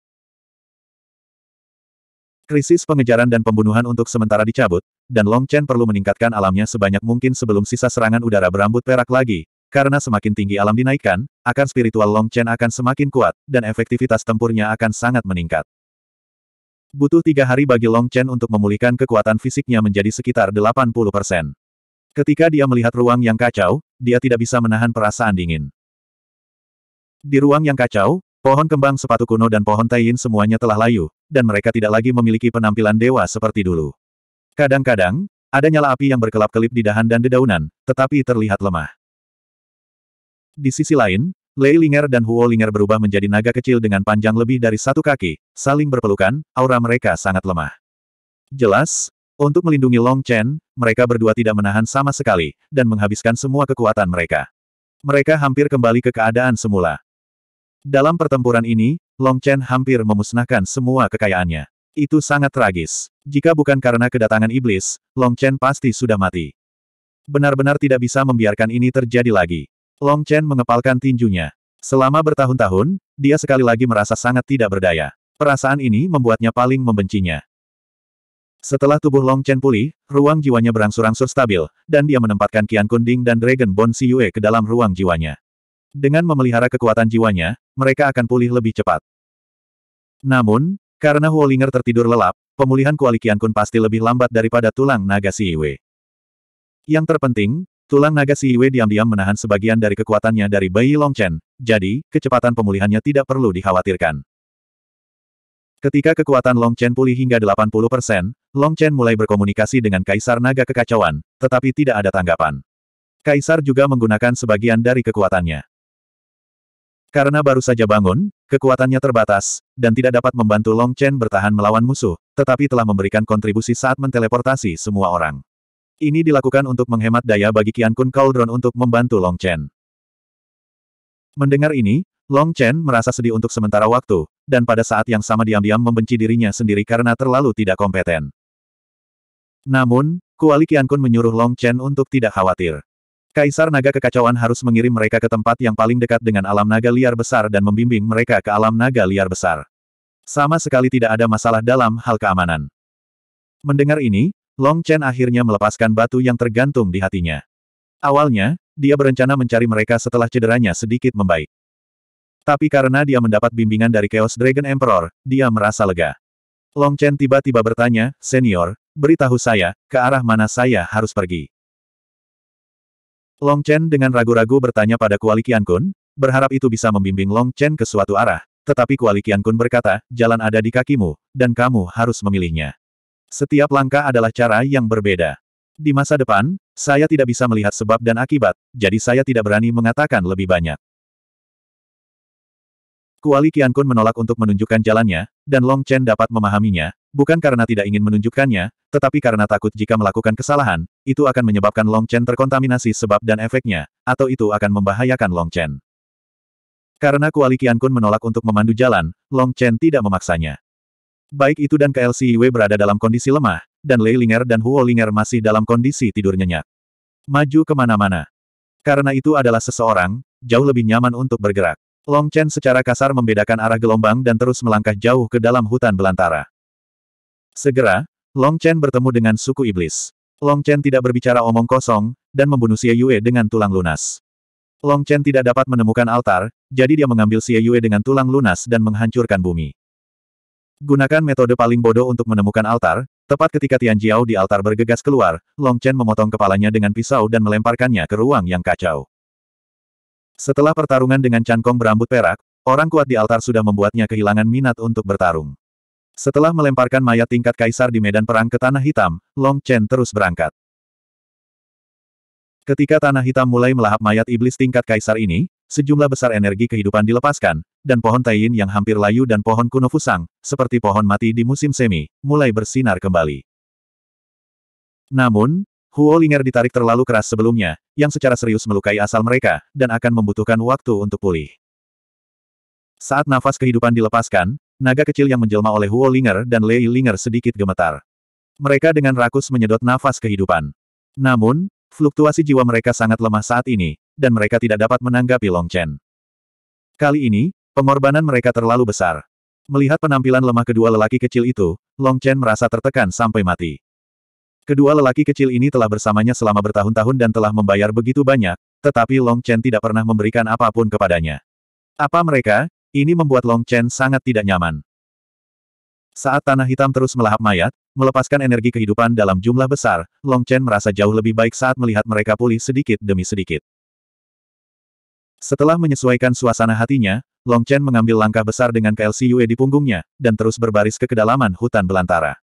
Krisis pengejaran dan pembunuhan untuk sementara dicabut, dan Long Chen perlu meningkatkan alamnya sebanyak mungkin sebelum sisa serangan udara berambut perak lagi, karena semakin tinggi alam dinaikkan, akan spiritual Long Chen akan semakin kuat, dan efektivitas tempurnya akan sangat meningkat. Butuh tiga hari bagi Long Chen untuk memulihkan kekuatan fisiknya menjadi sekitar 80 persen. Ketika dia melihat ruang yang kacau, dia tidak bisa menahan perasaan dingin. Di ruang yang kacau, pohon kembang sepatu kuno dan pohon tayin semuanya telah layu, dan mereka tidak lagi memiliki penampilan dewa seperti dulu. Kadang-kadang, ada nyala api yang berkelap-kelip di dahan dan dedaunan, tetapi terlihat lemah. Di sisi lain, Lei Linger dan Huo Linger berubah menjadi naga kecil dengan panjang lebih dari satu kaki, saling berpelukan, aura mereka sangat lemah. Jelas, untuk melindungi Long Chen, mereka berdua tidak menahan sama sekali, dan menghabiskan semua kekuatan mereka. Mereka hampir kembali ke keadaan semula. Dalam pertempuran ini, Long Chen hampir memusnahkan semua kekayaannya. Itu sangat tragis. Jika bukan karena kedatangan iblis, Long Chen pasti sudah mati. Benar-benar tidak bisa membiarkan ini terjadi lagi. Long Chen mengepalkan tinjunya. Selama bertahun-tahun, dia sekali lagi merasa sangat tidak berdaya. Perasaan ini membuatnya paling membencinya. Setelah tubuh Long Chen pulih, ruang jiwanya berangsur-angsur stabil, dan dia menempatkan Qian Kunding dan Dragon Bone Yue ke dalam ruang jiwanya. Dengan memelihara kekuatan jiwanya, mereka akan pulih lebih cepat. Namun, karena Huolinger tertidur lelap, pemulihan kuali Kun pasti lebih lambat daripada tulang naga Si Siwe. Yang terpenting, tulang naga Si Siwe diam-diam menahan sebagian dari kekuatannya dari bayi Longchen, jadi, kecepatan pemulihannya tidak perlu dikhawatirkan. Ketika kekuatan Long Chen pulih hingga 80%, Long Chen mulai berkomunikasi dengan Kaisar Naga Kekacauan, tetapi tidak ada tanggapan. Kaisar juga menggunakan sebagian dari kekuatannya. Karena baru saja bangun, kekuatannya terbatas, dan tidak dapat membantu Long Chen bertahan melawan musuh, tetapi telah memberikan kontribusi saat menteleportasi semua orang. Ini dilakukan untuk menghemat daya bagi Kian Kun Cauldron untuk membantu Long Chen. Mendengar ini, Long Chen merasa sedih untuk sementara waktu, dan pada saat yang sama diam-diam membenci dirinya sendiri karena terlalu tidak kompeten. Namun, Kuali Qian Kun menyuruh Long Chen untuk tidak khawatir. Kaisar Naga Kekacauan harus mengirim mereka ke tempat yang paling dekat dengan alam naga liar besar dan membimbing mereka ke alam naga liar besar. Sama sekali tidak ada masalah dalam hal keamanan. Mendengar ini, Long Chen akhirnya melepaskan batu yang tergantung di hatinya. Awalnya, dia berencana mencari mereka setelah cederanya sedikit membaik. Tapi karena dia mendapat bimbingan dari Chaos Dragon Emperor, dia merasa lega. Long Chen tiba-tiba bertanya, Senior, beritahu saya, ke arah mana saya harus pergi. Long Chen dengan ragu-ragu bertanya pada Kuali Kun, berharap itu bisa membimbing Long Chen ke suatu arah, tetapi Kuali Kun berkata, jalan ada di kakimu, dan kamu harus memilihnya. Setiap langkah adalah cara yang berbeda. Di masa depan, saya tidak bisa melihat sebab dan akibat, jadi saya tidak berani mengatakan lebih banyak. Kuali Kun menolak untuk menunjukkan jalannya, dan Long Chen dapat memahaminya, bukan karena tidak ingin menunjukkannya, tetapi karena takut jika melakukan kesalahan, itu akan menyebabkan Long Chen terkontaminasi sebab dan efeknya, atau itu akan membahayakan Long Chen. Karena Kuali Kun menolak untuk memandu jalan, Long Chen tidak memaksanya. Baik itu dan KLCIW berada dalam kondisi lemah, dan Lei Linger dan Huo Linger masih dalam kondisi tidur nyenyak. Maju kemana-mana. Karena itu adalah seseorang, jauh lebih nyaman untuk bergerak. Long Chen secara kasar membedakan arah gelombang dan terus melangkah jauh ke dalam hutan belantara. Segera, Long Chen bertemu dengan suku iblis. Long Chen tidak berbicara omong kosong, dan membunuh Xie Yue dengan tulang lunas. Long Chen tidak dapat menemukan altar, jadi dia mengambil Xie Yue dengan tulang lunas dan menghancurkan bumi. Gunakan metode paling bodoh untuk menemukan altar, tepat ketika Tian Jiao di altar bergegas keluar, Long Chen memotong kepalanya dengan pisau dan melemparkannya ke ruang yang kacau. Setelah pertarungan dengan cangkong berambut perak, orang kuat di altar sudah membuatnya kehilangan minat untuk bertarung. Setelah melemparkan mayat tingkat kaisar di medan perang ke Tanah Hitam, Long Chen terus berangkat. Ketika Tanah Hitam mulai melahap mayat iblis tingkat kaisar ini, sejumlah besar energi kehidupan dilepaskan, dan pohon Taiyin yang hampir layu dan pohon kuno Fusang, seperti pohon mati di musim semi, mulai bersinar kembali. Namun, Huo Linger ditarik terlalu keras sebelumnya, yang secara serius melukai asal mereka, dan akan membutuhkan waktu untuk pulih. Saat nafas kehidupan dilepaskan, naga kecil yang menjelma oleh Huo Linger dan Lei Linger sedikit gemetar. Mereka dengan rakus menyedot nafas kehidupan. Namun, fluktuasi jiwa mereka sangat lemah saat ini, dan mereka tidak dapat menanggapi Long Chen. Kali ini, pengorbanan mereka terlalu besar. Melihat penampilan lemah kedua lelaki kecil itu, Long Chen merasa tertekan sampai mati. Kedua lelaki kecil ini telah bersamanya selama bertahun-tahun dan telah membayar begitu banyak, tetapi Long Chen tidak pernah memberikan apapun kepadanya. Apa mereka? Ini membuat Long Chen sangat tidak nyaman. Saat tanah hitam terus melahap mayat, melepaskan energi kehidupan dalam jumlah besar, Long Chen merasa jauh lebih baik saat melihat mereka pulih sedikit demi sedikit. Setelah menyesuaikan suasana hatinya, Long Chen mengambil langkah besar dengan KLCUE di punggungnya, dan terus berbaris ke kedalaman hutan belantara.